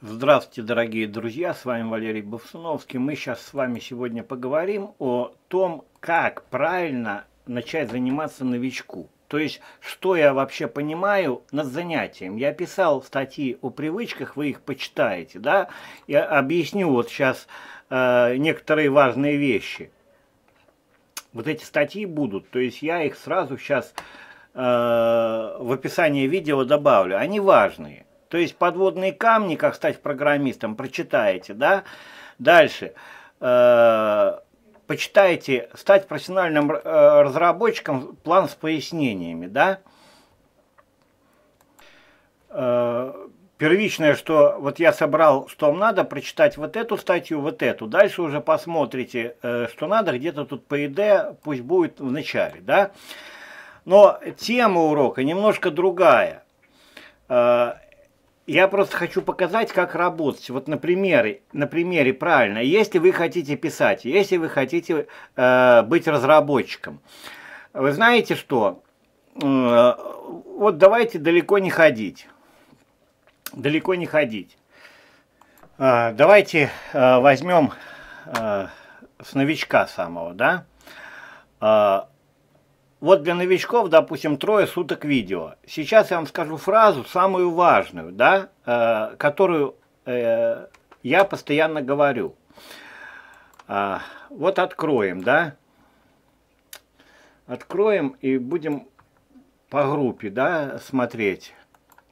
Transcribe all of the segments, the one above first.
Здравствуйте, дорогие друзья, с вами Валерий Бовсуновский. Мы сейчас с вами сегодня поговорим о том, как правильно начать заниматься новичку. То есть, что я вообще понимаю над занятием. Я писал статьи о привычках, вы их почитаете, да? Я объясню вот сейчас э, некоторые важные вещи. Вот эти статьи будут, то есть я их сразу сейчас э, в описании видео добавлю. Они важные. То есть подводные камни, как стать программистом, прочитаете, да? Дальше. Э, почитайте, стать профессиональным э, разработчиком, план с пояснениями, да? Э, первичное, что вот я собрал, что вам надо, прочитать вот эту статью, вот эту. Дальше уже посмотрите, что надо, где-то тут по ИД, пусть будет в начале, да. Но тема урока немножко другая. Я просто хочу показать, как работать. Вот на примере, на примере правильно. Если вы хотите писать, если вы хотите э, быть разработчиком, вы знаете что? Э, вот давайте далеко не ходить. Далеко не ходить. Э, давайте э, возьмем э, с новичка самого, да? Э, вот для новичков, допустим, трое суток видео. Сейчас я вам скажу фразу, самую важную, да, э, которую э, я постоянно говорю. Э, вот откроем, да. Откроем и будем по группе, да, смотреть.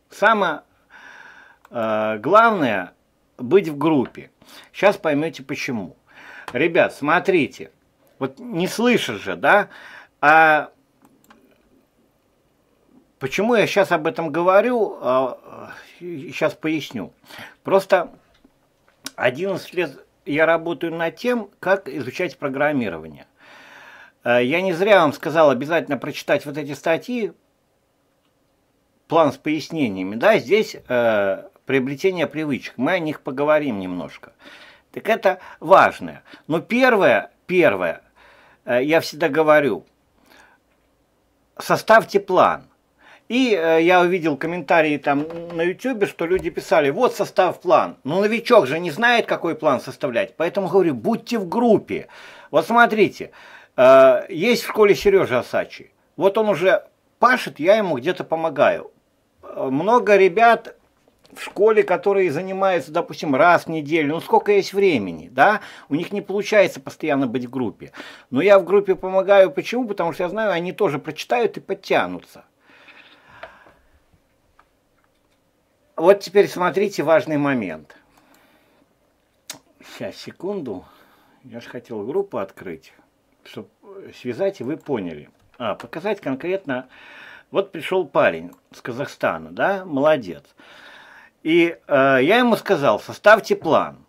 Самое э, главное быть в группе. Сейчас поймете почему. Ребят, смотрите. Вот не слышишь же, да? А Почему я сейчас об этом говорю, сейчас а, поясню. Просто 11 лет я работаю над тем, как изучать программирование. Э, я не зря вам сказал обязательно прочитать вот эти статьи, план с пояснениями. Да, здесь э, приобретение привычек, мы о них поговорим немножко. Так это важное. Но первое, первое, э, я всегда говорю, составьте план – и э, я увидел комментарии там на YouTube, что люди писали, вот состав план. Но новичок же не знает, какой план составлять. Поэтому говорю, будьте в группе. Вот смотрите, э, есть в школе Сережа Осачи. Вот он уже пашет, я ему где-то помогаю. Э, много ребят в школе, которые занимаются, допустим, раз в неделю, ну сколько есть времени, да, у них не получается постоянно быть в группе. Но я в группе помогаю, почему? Потому что я знаю, они тоже прочитают и подтянутся. Вот теперь смотрите важный момент. Сейчас, секунду. Я же хотел группу открыть, чтобы связать, и вы поняли. А, показать конкретно. Вот пришел парень с Казахстана, да, молодец. И э, я ему сказал, составьте план.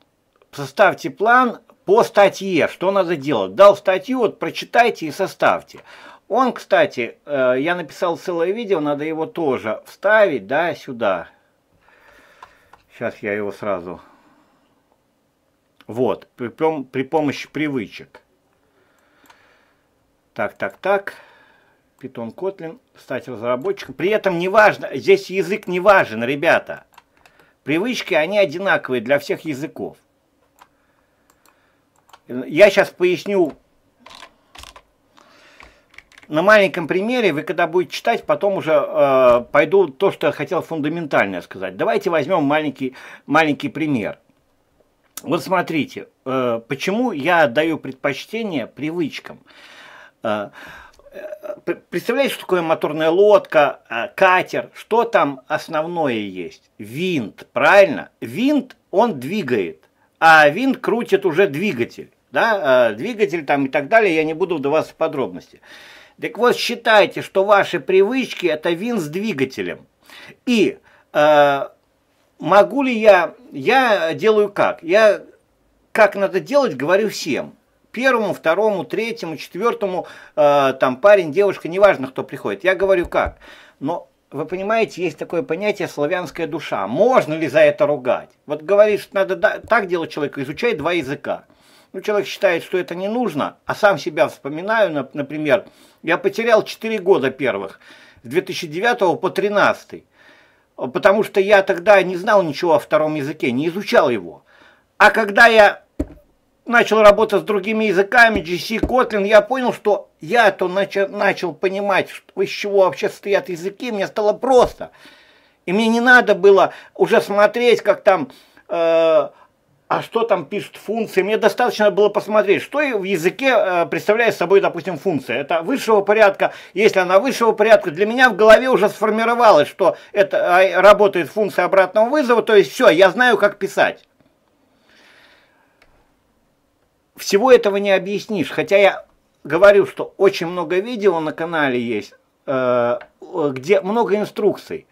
Составьте план по статье, что надо делать. Дал статью, вот прочитайте и составьте. Он, кстати, э, я написал целое видео, надо его тоже вставить, да, сюда, Сейчас я его сразу... Вот, при, при помощи привычек. Так, так, так. Питон Kotlin, стать разработчиком. При этом не важно, здесь язык не важен, ребята. Привычки, они одинаковые для всех языков. Я сейчас поясню на маленьком примере, вы когда будете читать, потом уже э, пойду то, что я хотел фундаментальное сказать. Давайте возьмем маленький, маленький пример. Вот смотрите, э, почему я отдаю предпочтение привычкам. Э, э, э, представляете, что такое моторная лодка, э, катер, что там основное есть? Винт, правильно? Винт, он двигает, а винт крутит уже двигатель да, двигатель там и так далее, я не буду вдаваться в подробности. Так вот, считайте, что ваши привычки – это вин с двигателем. И э, могу ли я, я делаю как? Я как надо делать, говорю всем. Первому, второму, третьему, четвертому, э, там парень, девушка, неважно, кто приходит. Я говорю как. Но вы понимаете, есть такое понятие славянская душа. Можно ли за это ругать? Вот говорит, что надо так делать человек, изучай два языка ну, человек считает, что это не нужно, а сам себя вспоминаю, например, я потерял 4 года первых, с 2009 по 2013, потому что я тогда не знал ничего о втором языке, не изучал его. А когда я начал работать с другими языками, GC, Kotlin, я понял, что я-то начал, начал понимать, из чего вообще стоят языки, мне стало просто. И мне не надо было уже смотреть, как там... Э, а что там пишут функции. Мне достаточно было посмотреть, что в языке э, представляет собой, допустим, функция. Это высшего порядка. Если она высшего порядка, для меня в голове уже сформировалось, что это а, работает функция обратного вызова. То есть все, я знаю, как писать. Всего этого не объяснишь, хотя я говорю, что очень много видео на канале есть, э, где много инструкций.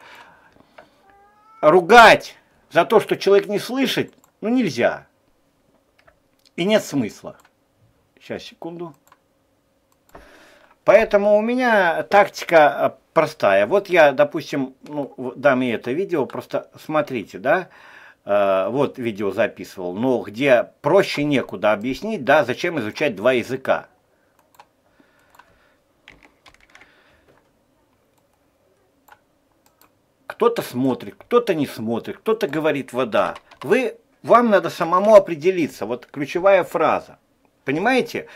Ругать за то, что человек не слышит, ну нельзя. И нет смысла. Сейчас, секунду. Поэтому у меня тактика э, простая. Вот я, допустим, ну, дам и это видео, просто смотрите, да, э, вот видео записывал, но где проще некуда объяснить, да, зачем изучать два языка. Кто-то смотрит, кто-то не смотрит, кто-то говорит вода. Вы вам надо самому определиться. Вот ключевая фраза. Понимаете?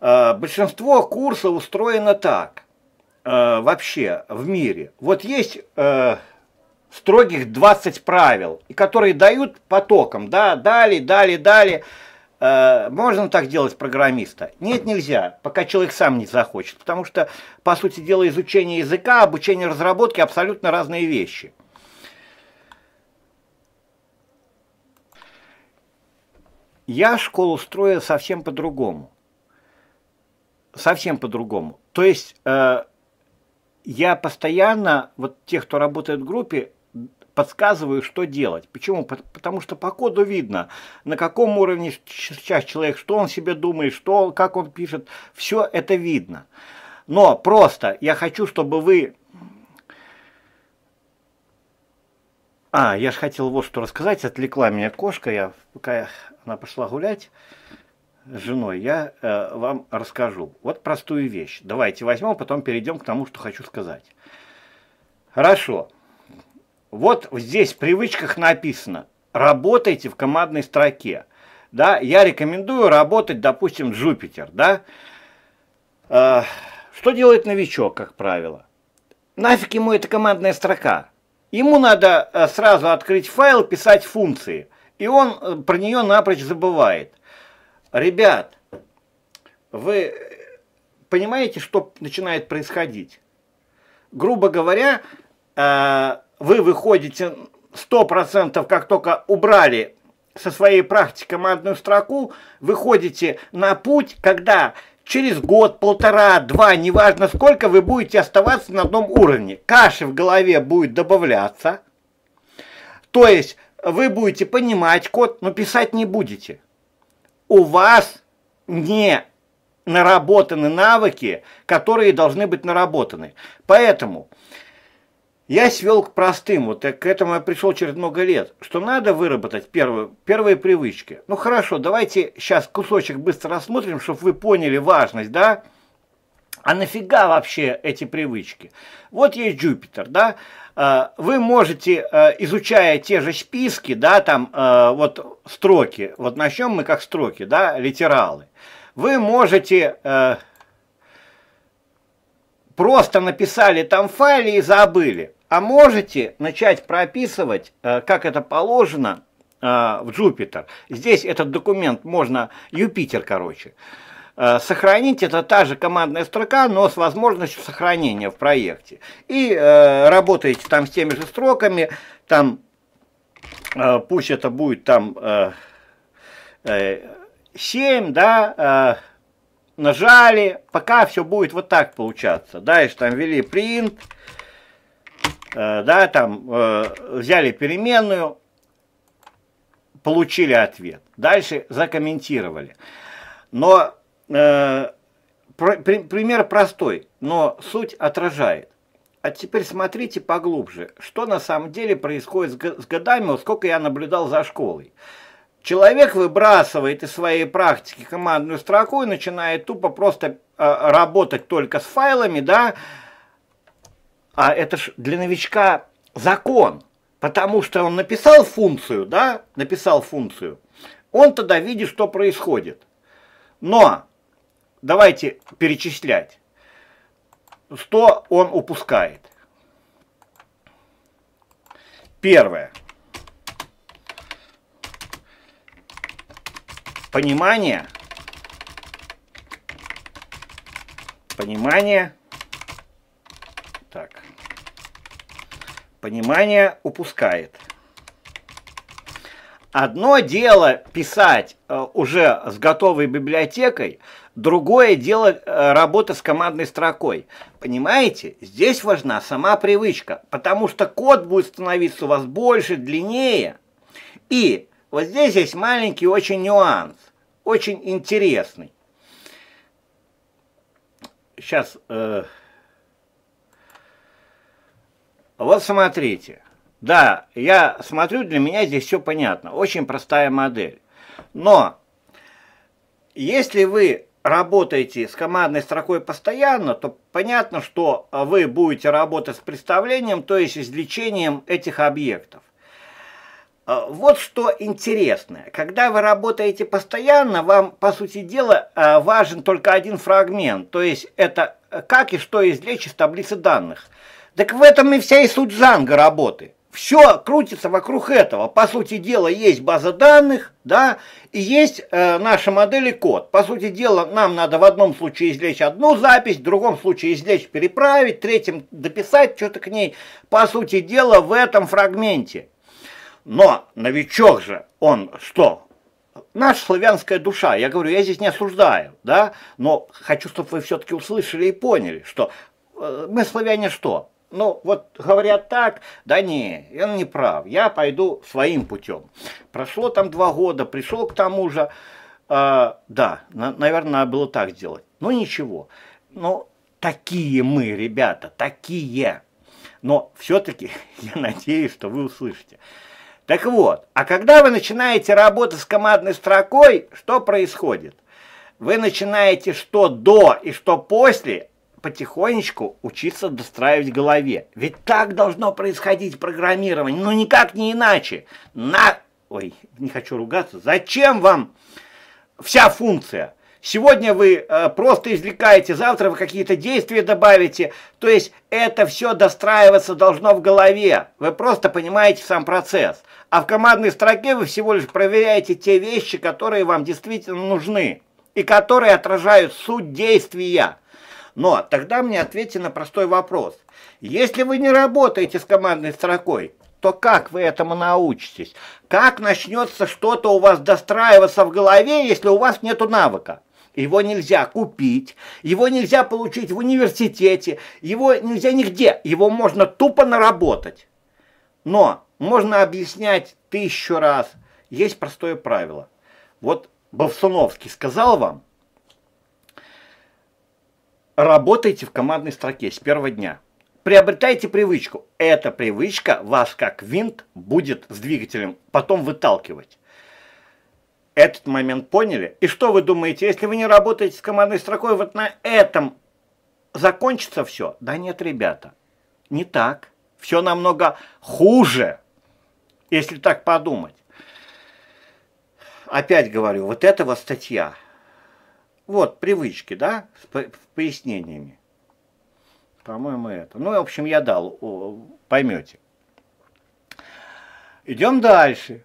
Э, большинство курсов устроено так э, вообще в мире. Вот есть э, строгих 20 правил, и которые дают потоком, да, дали, дали, дали. можно так делать программиста? Нет, нельзя, пока человек сам не захочет, потому что, по сути дела, изучение языка, обучение разработки абсолютно разные вещи. Я школу строю совсем по-другому. Совсем по-другому. То есть э, я постоянно, вот тех, кто работает в группе, подсказываю, что делать. Почему? Потому что по коду видно, на каком уровне сейчас человек, что он себе думает, что, как он пишет. Все это видно. Но просто я хочу, чтобы вы А, я же хотел вот что рассказать. Отвлекла меня кошка. Я, пока она пошла гулять с женой, я э, вам расскажу. Вот простую вещь. Давайте возьмем, а потом перейдем к тому, что хочу сказать. Хорошо. Вот здесь в привычках написано. Работайте в командной строке. Да, я рекомендую работать, допустим, Jupyter, да. Э, что делает новичок, как правило? Нафиг ему эта командная строка? Ему надо э, сразу открыть файл, писать функции. И он э, про нее напрочь забывает. Ребят, вы понимаете, что начинает происходить? Грубо говоря, э, вы выходите 100%, как только убрали со своей практики командную строку, выходите на путь, когда через год, полтора, два, неважно сколько, вы будете оставаться на одном уровне. Каши в голове будет добавляться. То есть вы будете понимать код, но писать не будете. У вас не наработаны навыки, которые должны быть наработаны. Поэтому я свел к простым, вот к этому я пришел через много лет, что надо выработать первые первые привычки. Ну хорошо, давайте сейчас кусочек быстро рассмотрим, чтобы вы поняли важность, да? А нафига вообще эти привычки? Вот есть Jupyter, да? А, вы можете, а, изучая те же списки, да, там а, вот строки, вот начнем мы как строки, да, литералы. Вы можете просто написали там файле и забыли а можете начать прописывать, э, как это положено, э, в Джупитер. Здесь этот документ можно, Юпитер, короче, э, сохранить. Это та же командная строка, но с возможностью сохранения в проекте. И работаете там с теми же строками, там, пусть это будет там э, 7, да, нажали, пока все будет вот так получаться. Дальше там ввели print, Э, да, там э, взяли переменную, получили ответ. Дальше закомментировали. Но э, про, при, пример простой, но суть отражает. А теперь смотрите поглубже, что на самом деле происходит с, годами, вот сколько я наблюдал за школой. Человек выбрасывает из своей практики командную строку и начинает тупо просто э, работать только с файлами, да, а это ж для новичка закон, потому что он написал функцию, да, написал функцию, он тогда видит, что происходит. Но давайте перечислять, что он упускает. Первое. Понимание. Понимание. Так понимание упускает. Одно дело писать э, уже с готовой библиотекой, другое дело э, работа с командной строкой. Понимаете, здесь важна сама привычка, потому что код будет становиться у вас больше, длиннее. И вот здесь есть маленький очень нюанс, очень интересный. Сейчас... Э вот смотрите. Да, я смотрю, для меня здесь все понятно. Очень простая модель. Но если вы работаете с командной строкой постоянно, то понятно, что вы будете работать с представлением, то есть извлечением этих объектов. А, вот что интересное. Когда вы работаете постоянно, вам, по сути дела, а, важен только один фрагмент. То есть это как и что извлечь из таблицы данных – так в этом и вся и суть Занга работы. Все крутится вокруг этого. По сути дела, есть база данных, да, и есть э, модель и код. По сути дела, нам надо в одном случае извлечь одну запись, в другом случае извлечь, переправить, в третьем дописать что-то к ней. По сути дела, в этом фрагменте. Но новичок же, он что, наша славянская душа, я говорю, я здесь не осуждаю, да, но хочу, чтобы вы все-таки услышали и поняли, что э, мы славяне что? ну, вот говорят так, да не, он не прав, я пойду своим путем. Прошло там два года, пришел к тому же, э, да, на, наверное, надо было так сделать. Ну, ничего. Ну, такие мы, ребята, такие. Но все-таки я надеюсь, что вы услышите. Так вот, а когда вы начинаете работать с командной строкой, что происходит? Вы начинаете что до и что после потихонечку учиться достраивать в голове. Ведь так должно происходить программирование, но никак не иначе. На... Ой, не хочу ругаться. Зачем вам вся функция? Сегодня вы э, просто извлекаете, завтра вы какие-то действия добавите. То есть это все достраиваться должно в голове. Вы просто понимаете сам процесс. А в командной строке вы всего лишь проверяете те вещи, которые вам действительно нужны и которые отражают суть действия. Но тогда мне ответьте на простой вопрос. Если вы не работаете с командной строкой, то как вы этому научитесь? Как начнется что-то у вас достраиваться в голове, если у вас нету навыка? Его нельзя купить, его нельзя получить в университете, его нельзя нигде, его можно тупо наработать. Но можно объяснять тысячу раз. Есть простое правило. Вот Бовсуновский сказал вам, Работайте в командной строке с первого дня. Приобретайте привычку. Эта привычка вас как винт будет с двигателем потом выталкивать. Этот момент поняли? И что вы думаете, если вы не работаете с командной строкой, вот на этом закончится все? Да нет, ребята, не так. Все намного хуже, если так подумать. Опять говорю, вот эта вот статья – вот, привычки, да, с пояснениями. По-моему, это. Ну, в общем, я дал, поймете. Идем дальше.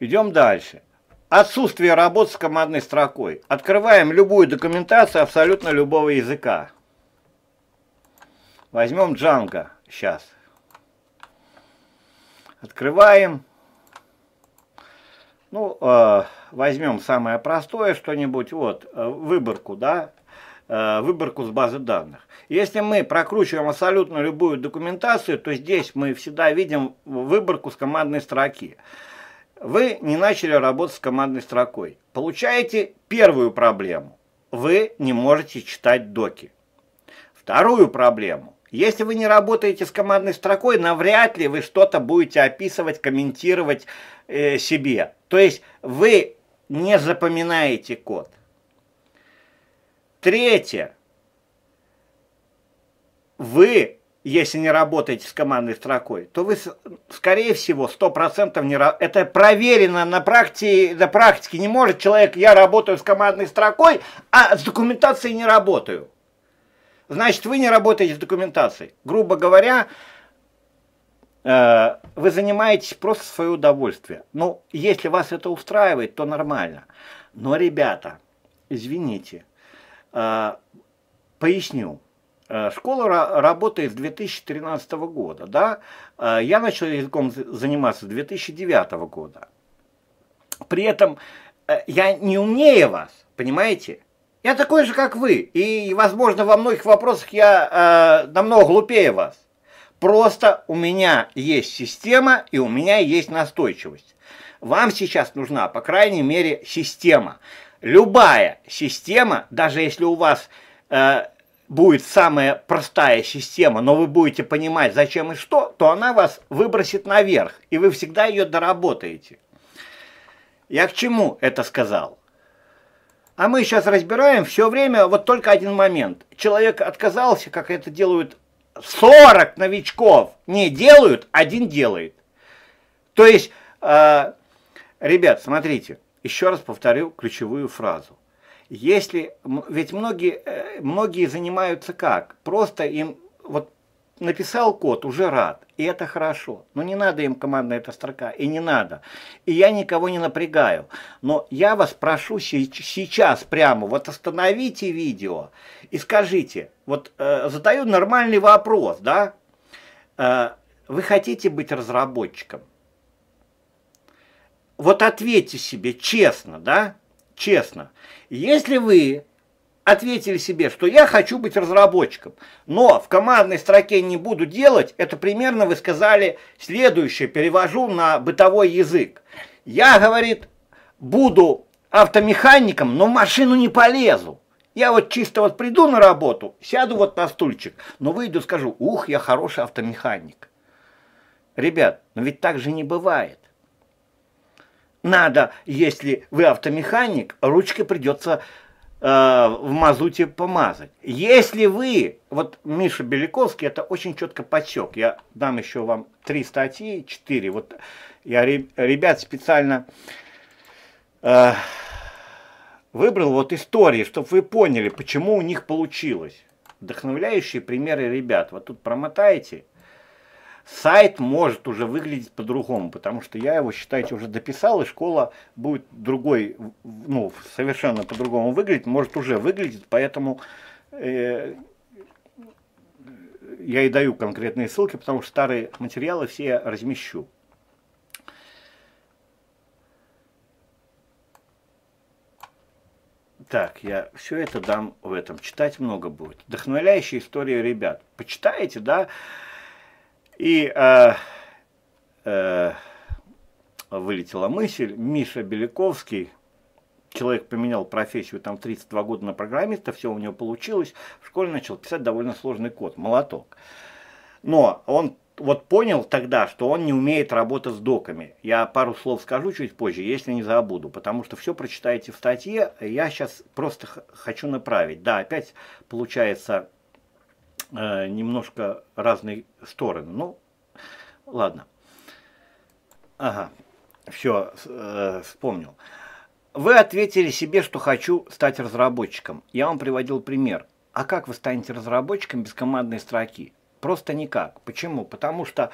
Идем дальше. Отсутствие работ с командной строкой. Открываем любую документацию абсолютно любого языка. Возьмем Django сейчас. Открываем. Ну, э, возьмем самое простое что-нибудь, вот, э, выборку, да, э, выборку с базы данных. Если мы прокручиваем абсолютно любую документацию, то здесь мы всегда видим выборку с командной строки. Вы не начали работать с командной строкой. Получаете первую проблему. Вы не можете читать доки. Вторую проблему. Если вы не работаете с командной строкой, навряд ли вы что-то будете описывать, комментировать э, себе. То есть вы не запоминаете код. Третье. Вы, если не работаете с командной строкой, то вы, скорее всего, 100% не Это проверено на практике, на практике. Не может человек, я работаю с командной строкой, а с документацией не работаю. Значит, вы не работаете с документацией. Грубо говоря, Э, вы занимаетесь просто свое удовольствие. Ну, если вас это устраивает, то нормально. Но, ребята, извините, э, поясню. Э, школа работает с 2013 года, да? Я начал языком заниматься с 2009 года. При этом я не умнее вас, понимаете? Я такой же, как вы, и, возможно, во многих вопросах я э, намного глупее вас. Просто у меня есть система и у меня есть настойчивость. Вам сейчас нужна, по крайней мере, система. Любая система, даже если у вас э, будет самая простая система, но вы будете понимать, зачем и что, то она вас выбросит наверх, и вы всегда ее доработаете. Я к чему это сказал? А мы сейчас разбираем все время вот только один момент. Человек отказался, как это делают 40 новичков не делают, один делает. То есть, э, ребят, смотрите, еще раз повторю ключевую фразу. Если, ведь многие, э, многие занимаются как? Просто им вот написал код, уже рад. И это хорошо. Но не надо им командная эта строка. И не надо. И я никого не напрягаю. Но я вас прошу сейчас прямо, вот остановите видео и скажите, вот э, задаю нормальный вопрос, да? Э, вы хотите быть разработчиком? Вот ответьте себе честно, да? Честно. Если вы ответили себе, что я хочу быть разработчиком, но в командной строке не буду делать, это примерно вы сказали следующее, перевожу на бытовой язык. Я, говорит, буду автомехаником, но в машину не полезу. Я вот чисто вот приду на работу, сяду вот на стульчик, но выйду, скажу, ух, я хороший автомеханик. Ребят, но ведь так же не бывает. Надо, если вы автомеханик, ручкой придется Э, в мазуте помазать. Если вы, вот Миша Беляковский это очень четко подсек, я дам еще вам три статьи, четыре, вот я ребят специально э, выбрал вот истории, чтобы вы поняли, почему у них получилось. Вдохновляющие примеры ребят, вот тут промотаете сайт может уже выглядеть по-другому, потому что я его, считайте, уже дописал, и школа будет другой, ну, совершенно по-другому выглядеть, может уже выглядеть, поэтому э, я и даю конкретные ссылки, потому что старые материалы все я размещу. Так, я все это дам в этом. Читать много будет. Вдохновляющая история ребят. Почитаете, да? И э, э, вылетела мысль, Миша Беляковский, человек поменял профессию, там 32 года на программиста, все у него получилось, в школе начал писать довольно сложный код, молоток. Но он вот понял тогда, что он не умеет работать с доками. Я пару слов скажу чуть позже, если не забуду, потому что все прочитаете в статье. Я сейчас просто хочу направить. Да, опять получается э, немножко разные стороны. Ну, ладно. Ага, все, э, вспомнил. Вы ответили себе, что хочу стать разработчиком. Я вам приводил пример. А как вы станете разработчиком без командной строки? Просто никак. Почему? Потому что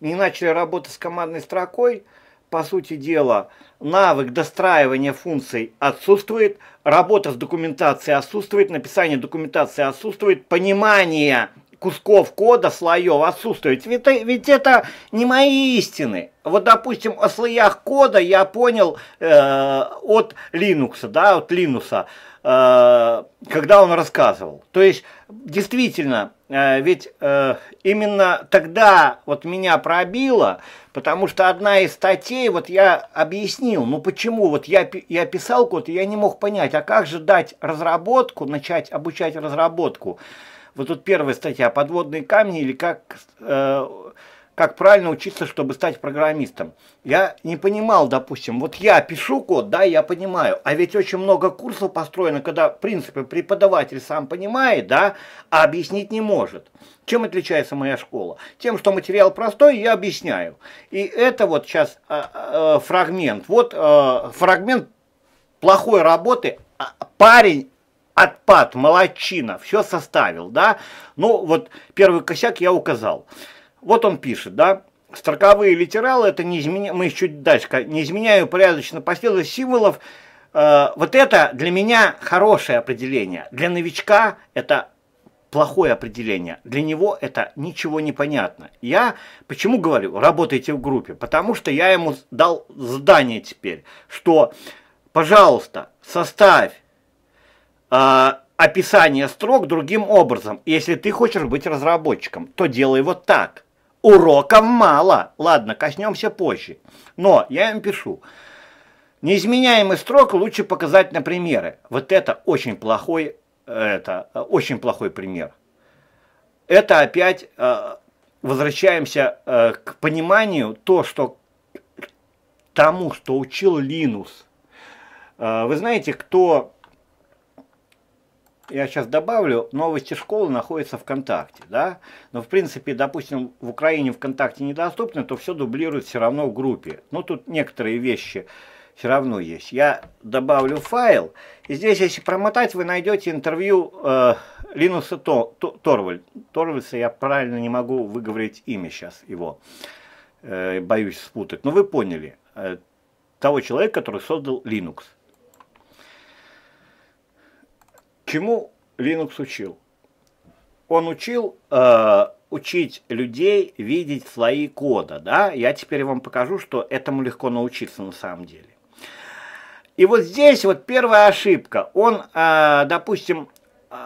не начали работать с командной строкой – по сути дела, навык достраивания функций отсутствует, работа с документацией отсутствует, написание документации отсутствует, понимание кусков кода, слоев отсутствует. Ведь, э, ведь это не мои истины. Вот, допустим, о слоях кода я понял э, от Linux, да, от Linux, э, когда он рассказывал. То есть, действительно, э, ведь э, именно тогда вот меня пробило, потому что одна из статей, вот я объяснил, ну почему, вот я, я писал код, и я не мог понять, а как же дать разработку, начать обучать разработку, вот тут первая статья «Подводные камни» или как, э, как правильно учиться, чтобы стать программистом. Я не понимал, допустим, вот я пишу код, да, я понимаю, а ведь очень много курсов построено, когда, в принципе, преподаватель сам понимает, да, а объяснить не может. Чем отличается моя школа? Тем, что материал простой, я объясняю. И это вот сейчас э, а, а, э, фрагмент. Вот э, фрагмент плохой работы а, парень отпад, молочина, все составил, да. Ну, вот первый косяк я указал. Вот он пишет, да. Строковые литералы, это не изменя... мы еще дальше, не изменяю порядочно последовательность символов. Э, вот это для меня хорошее определение. Для новичка это плохое определение. Для него это ничего не понятно. Я почему говорю, работайте в группе? Потому что я ему дал задание теперь, что, пожалуйста, составь а, описание строк другим образом. Если ты хочешь быть разработчиком, то делай вот так. Уроков мало. Ладно, коснемся позже. Но я им пишу. Неизменяемый строк лучше показать на примеры. Вот это очень плохой, это очень плохой пример. Это опять э, возвращаемся э, к пониманию то, что тому, что учил Линус. Э, вы знаете, кто я сейчас добавлю, новости школы находятся ВКонтакте, да, но в принципе, допустим, в Украине ВКонтакте недоступно, то все дублирует все равно в группе. Но ну, тут некоторые вещи все равно есть. Я добавлю файл, и здесь, если промотать, вы найдете интервью э, Линуса То, То, Торваль. Торвальса я правильно не могу выговорить имя сейчас его, э, боюсь спутать, но вы поняли, э, того человека, который создал Linux. Чему Linux учил? Он учил э, учить людей видеть слои кода, да? Я теперь вам покажу, что этому легко научиться на самом деле. И вот здесь вот первая ошибка. Он, э, допустим, э,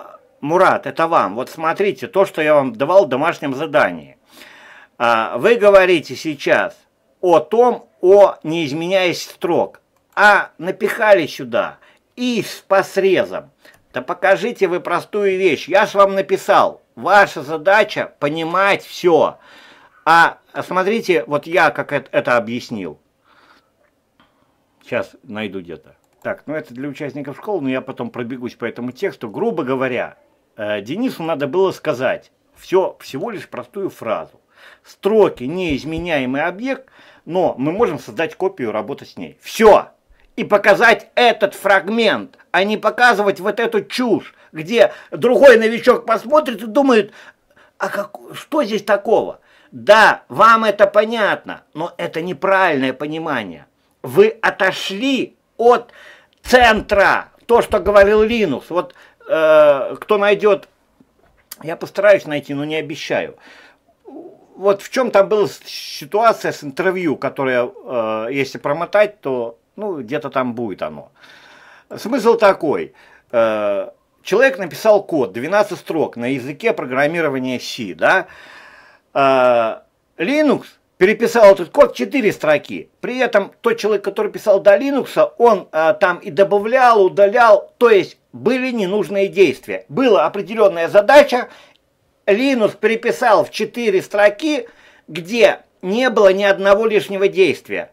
Мурат, это вам. Вот смотрите, то, что я вам давал в домашнем задании. Э, вы говорите сейчас о том, о не изменяясь строк, а напихали сюда и с посрезом. Да покажите вы простую вещь. Я же вам написал. Ваша задача понимать все. А смотрите, вот я как это, это объяснил. Сейчас найду где-то. Так, ну это для участников школы, но я потом пробегусь по этому тексту. Грубо говоря, э, Денису надо было сказать все, всего лишь простую фразу. Строки неизменяемый объект, но мы можем создать копию работы с ней. Все! и показать этот фрагмент, а не показывать вот эту чушь, где другой новичок посмотрит и думает, а как, что здесь такого? Да, вам это понятно, но это неправильное понимание. Вы отошли от центра, то, что говорил Линус. Вот э, кто найдет, я постараюсь найти, но не обещаю. Вот в чем там была ситуация с интервью, которое, э, если промотать, то ну, где-то там будет оно. Смысл такой. Э, человек написал код, 12 строк на языке программирования C, да? Э, Linux переписал этот код 4 строки. При этом тот человек, который писал до Linux, он э, там и добавлял, удалял, то есть были ненужные действия. Была определенная задача, Linux переписал в 4 строки, где не было ни одного лишнего действия.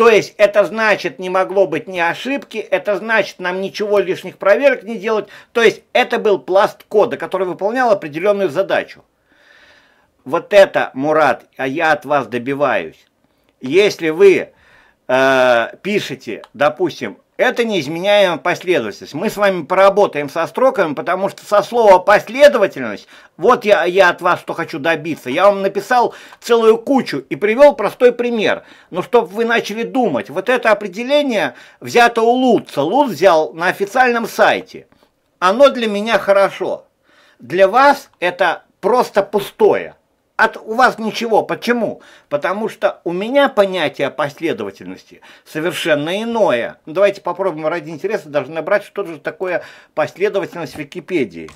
То есть это значит не могло быть ни ошибки, это значит нам ничего лишних проверок не делать. То есть это был пласт кода, который выполнял определенную задачу. Вот это, Мурат, а я от вас добиваюсь. Если вы э, пишете, допустим, это неизменяемая последовательность. Мы с вами поработаем со строками, потому что со слова «последовательность», вот я, я от вас что хочу добиться. Я вам написал целую кучу и привел простой пример. Но чтобы вы начали думать, вот это определение взято у Лутца. Лут взял на официальном сайте. Оно для меня хорошо. Для вас это просто пустое от у вас ничего. Почему? Потому что у меня понятие последовательности совершенно иное. Ну, давайте попробуем ради интереса даже набрать, что же такое последовательность в Википедии.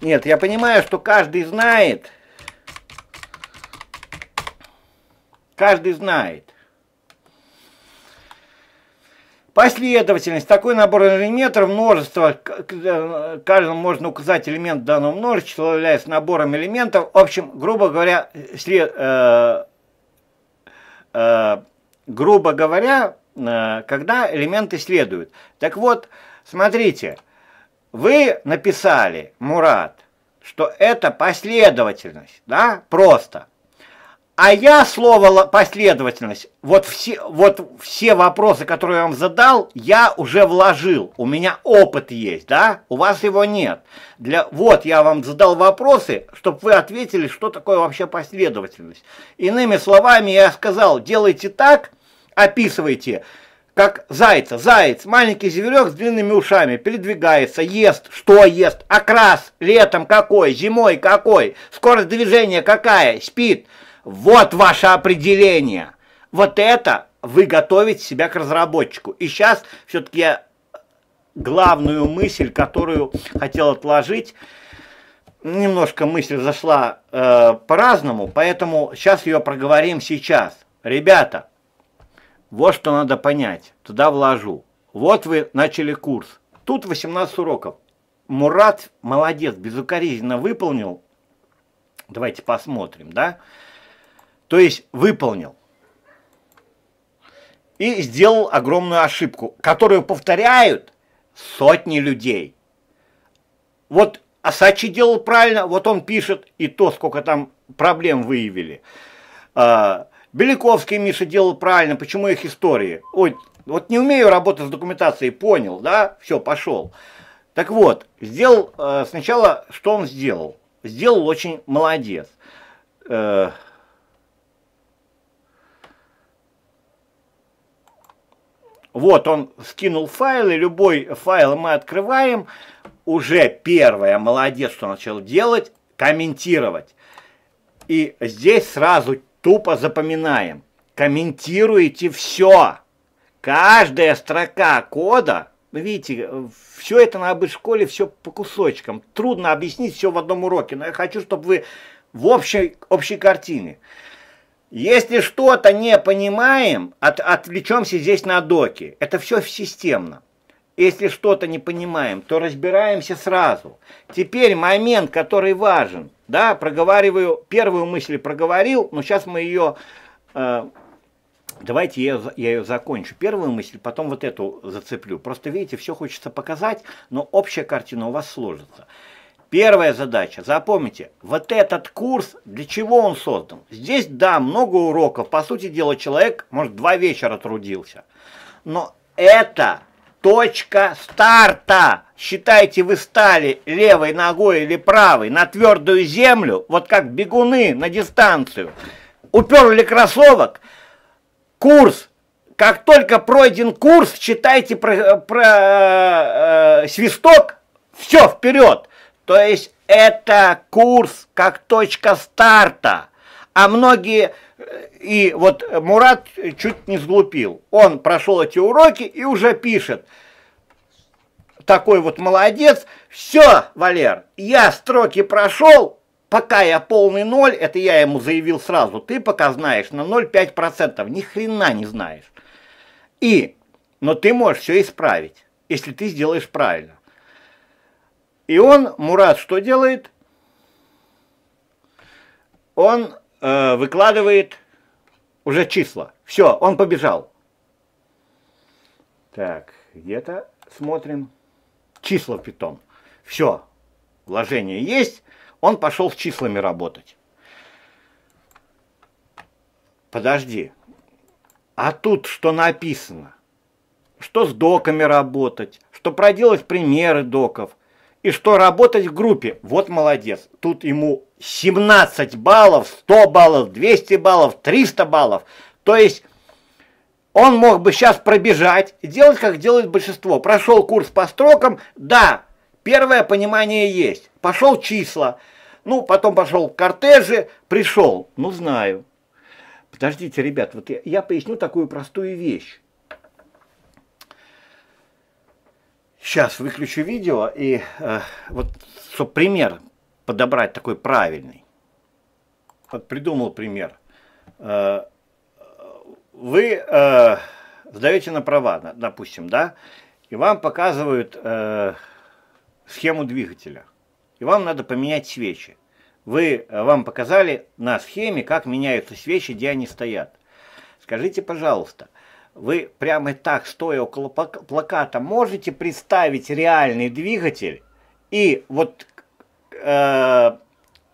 Нет, я понимаю, что каждый знает. Каждый знает. Последовательность. Такой набор элементов, множество, э, каждому можно указать элемент данного множества, является набором элементов. В общем, грубо говоря, след, э, э, грубо говоря, э, когда элементы следуют. Так вот, смотрите, вы написали, Мурат, что это последовательность, да, просто. А я слово последовательность, вот все, вот все вопросы, которые я вам задал, я уже вложил. У меня опыт есть, да? У вас его нет. Для, вот я вам задал вопросы, чтобы вы ответили, что такое вообще последовательность. Иными словами, я сказал, делайте так, описывайте, как зайца. Заяц, маленький зверек с длинными ушами, передвигается, ест, что ест, окрас, летом какой, зимой какой, скорость движения какая, спит, вот ваше определение. Вот это вы готовите себя к разработчику. И сейчас все-таки я главную мысль, которую хотел отложить, немножко мысль зашла э, по-разному, поэтому сейчас ее проговорим сейчас. Ребята, вот что надо понять, туда вложу. Вот вы начали курс, тут 18 уроков. Мурат молодец, безукоризненно выполнил. Давайте посмотрим, да? Да то есть выполнил. И сделал огромную ошибку, которую повторяют сотни людей. Вот Асачи делал правильно, вот он пишет, и то, сколько там проблем выявили. А, Беляковский Миша делал правильно, почему их истории? Ой, вот не умею работать с документацией, понял, да? Все, пошел. Так вот, сделал э, сначала, что он сделал? Сделал очень молодец. Э, Вот он скинул файл, и любой файл мы открываем. Уже первое, молодец, что начал делать, комментировать. И здесь сразу тупо запоминаем. Комментируйте все. Каждая строка кода, видите, все это на обычной школе, все по кусочкам. Трудно объяснить все в одном уроке, но я хочу, чтобы вы в общей, общей картине. Если что-то не понимаем, от, отвлечемся здесь на доки. Это все системно. Если что-то не понимаем, то разбираемся сразу. Теперь момент, который важен. Да, проговариваю, первую мысль проговорил, но сейчас мы ее... Э, давайте я, я ее закончу. Первую мысль, потом вот эту зацеплю. Просто видите, все хочется показать, но общая картина у вас сложится. Первая задача, запомните, вот этот курс, для чего он создан? Здесь, да, много уроков, по сути дела, человек, может, два вечера трудился. Но это точка старта. Считайте, вы стали левой ногой или правой на твердую землю, вот как бегуны на дистанцию. Уперли кроссовок, курс. Как только пройден курс, считайте про, про э, э свисток, все, вперед. То есть это курс как точка старта. А многие, э, и вот Мурат чуть не сглупил. Он прошел эти уроки и уже пишет. Такой вот молодец. Все, Валер, я строки прошел, пока я полный ноль, это я ему заявил сразу, ты пока знаешь на 0,5%, ни хрена не знаешь. И, но ты можешь все исправить, если ты сделаешь правильно. И он, Мурат, что делает? Он э, выкладывает уже числа. Все, он побежал. Так, где-то смотрим. Числа в питом. Все, вложение есть. Он пошел с числами работать. Подожди. А тут что написано? Что с доками работать? Что проделать примеры доков? и что работать в группе. Вот молодец. Тут ему 17 баллов, 100 баллов, 200 баллов, 300 баллов. То есть он мог бы сейчас пробежать, делать, как делает большинство. Прошел курс по строкам, да, первое понимание есть. Пошел числа, ну, потом пошел кортежи, пришел, ну, знаю. Подождите, ребят, вот я, я поясню такую простую вещь. Сейчас выключу видео и э, вот, чтобы пример подобрать такой правильный. Вот придумал пример. Э, вы э, сдаете на права, допустим, да, и вам показывают э, схему двигателя. И вам надо поменять свечи. Вы, э, вам показали на схеме, как меняются свечи, где они стоят. Скажите, пожалуйста, вы прямо так, стоя около плаката, можете представить реальный двигатель и вот э,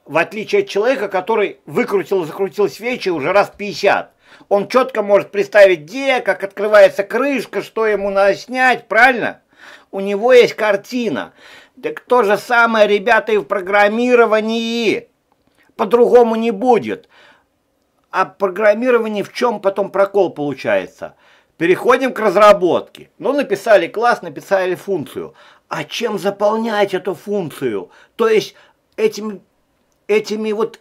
в отличие от человека, который выкрутил, закрутил свечи уже раз 50, он четко может представить, где, как открывается крышка, что ему надо снять, правильно? У него есть картина. Так то же самое, ребята, и в программировании. По-другому не будет. А программирование в чем потом прокол получается? Переходим к разработке. Ну, написали класс, написали функцию. А чем заполнять эту функцию? То есть этими, этими вот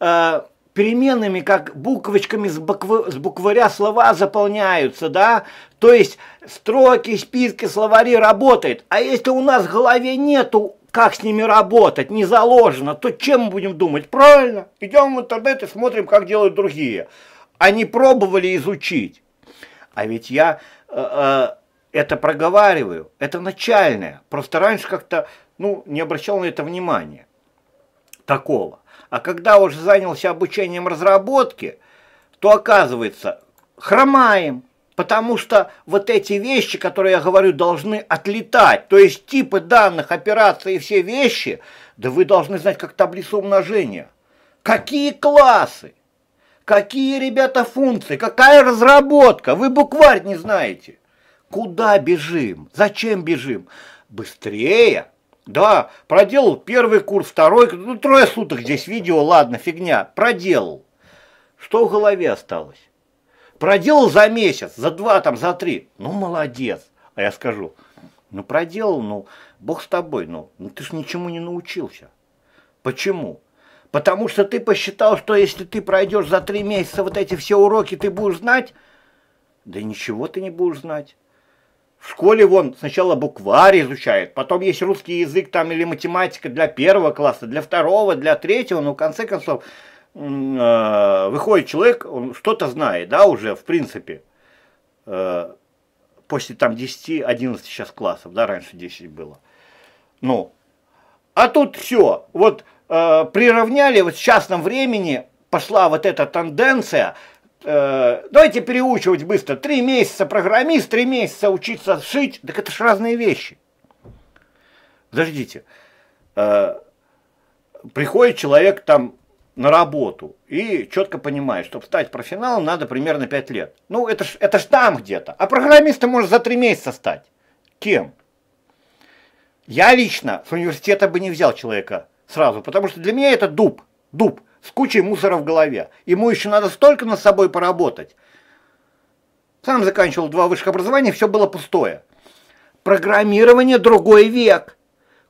э, переменами, как буквочками с, буквы, с букваря слова заполняются, да? То есть строки, списки, словари работают. А если у нас в голове нету как с ними работать, не заложено, то чем мы будем думать? Правильно, идем в интернет и смотрим, как делают другие. Они а пробовали изучить. А ведь я э, э, это проговариваю, это начальное. Просто раньше как-то ну, не обращал на это внимания такого. А когда уже занялся обучением разработки, то оказывается, хромаем, потому что вот эти вещи, которые я говорю, должны отлетать. То есть типы данных, операции и все вещи, да вы должны знать как таблицу умножения. Какие классы? Какие, ребята, функции? Какая разработка? Вы букварь не знаете. Куда бежим? Зачем бежим? Быстрее. Да, проделал первый курс, второй, ну трое суток здесь видео, ладно, фигня, проделал. Что в голове осталось? Проделал за месяц, за два, там, за три. Ну, молодец. А я скажу, ну, проделал, ну, бог с тобой, ну, ну ты ж ничему не научился. Почему? Потому что ты посчитал, что если ты пройдешь за три месяца вот эти все уроки, ты будешь знать? Да ничего ты не будешь знать. В школе вон сначала букварь изучает, потом есть русский язык там или математика для первого класса, для второго, для третьего, но в конце концов э, выходит человек, он что-то знает, да, уже в принципе, э, после там 10-11 сейчас классов, да, раньше 10 было. Ну, а тут все, вот э, приравняли, вот в частном времени пошла вот эта тенденция, э, давайте переучивать быстро, три месяца программист, три месяца учиться шить, так это же разные вещи. Подождите, э, приходит человек там на работу и четко понимает, чтобы стать профессионалом, надо примерно 5 лет. Ну, это ж, это ж там где-то. А программистом может за 3 месяца стать. Кем? Я лично с университета бы не взял человека сразу, потому что для меня это дуб, дуб с кучей мусора в голове. Ему еще надо столько над собой поработать. Сам заканчивал два высших образования, все было пустое. Программирование – другой век.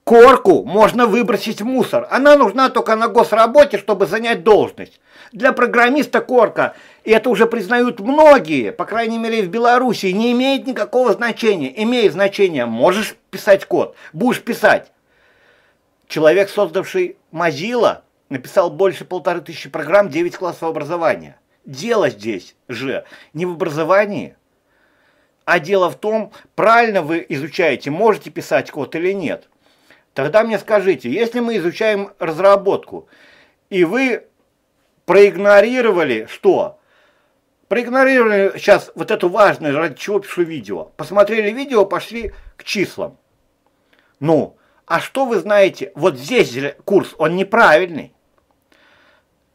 Корку можно выбросить в мусор. Она нужна только на госработе, чтобы занять должность. Для программиста корка, и это уже признают многие, по крайней мере в Беларуси, не имеет никакого значения. Имеет значение, можешь писать код, будешь писать. Человек, создавший Mozilla, написал больше полторы тысячи программ 9 классов образования. Дело здесь же не в образовании, а дело в том, правильно вы изучаете, можете писать код или нет. Тогда мне скажите, если мы изучаем разработку, и вы проигнорировали что? Проигнорировали сейчас вот эту важную ради чего пишу видео. Посмотрели видео, пошли к числам. Ну, а что вы знаете, вот здесь курс, он неправильный.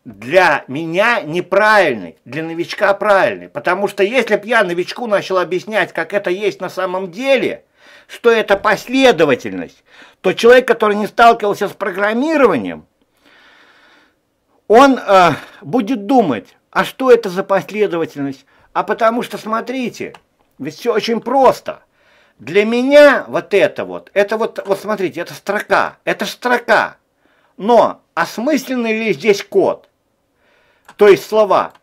Для меня неправильный, для новичка правильный. Потому что если бы я новичку начал объяснять, как это есть на самом деле, что это последовательность, то человек, который не сталкивался с программированием, он э, будет думать, а что это за последовательность? А потому что, смотрите, ведь все очень просто – для меня вот это вот, это вот, вот смотрите, это строка, это строка. Но осмысленный ли здесь код? То есть слова.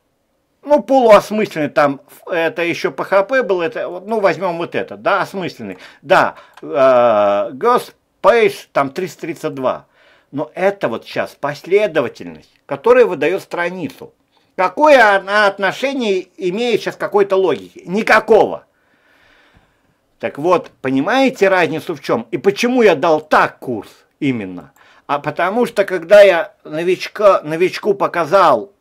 Ну, полуосмысленный там, это еще ПХП был, это, ну, возьмем вот это, да, осмысленный. Да, э, Госпейс, там 332. Но это вот сейчас последовательность, которая выдает страницу. Какое она отношение имеет сейчас какой-то логике? Никакого. Так вот, понимаете разницу в чем? И почему я дал так курс именно? А потому что, когда я новичка, новичку показал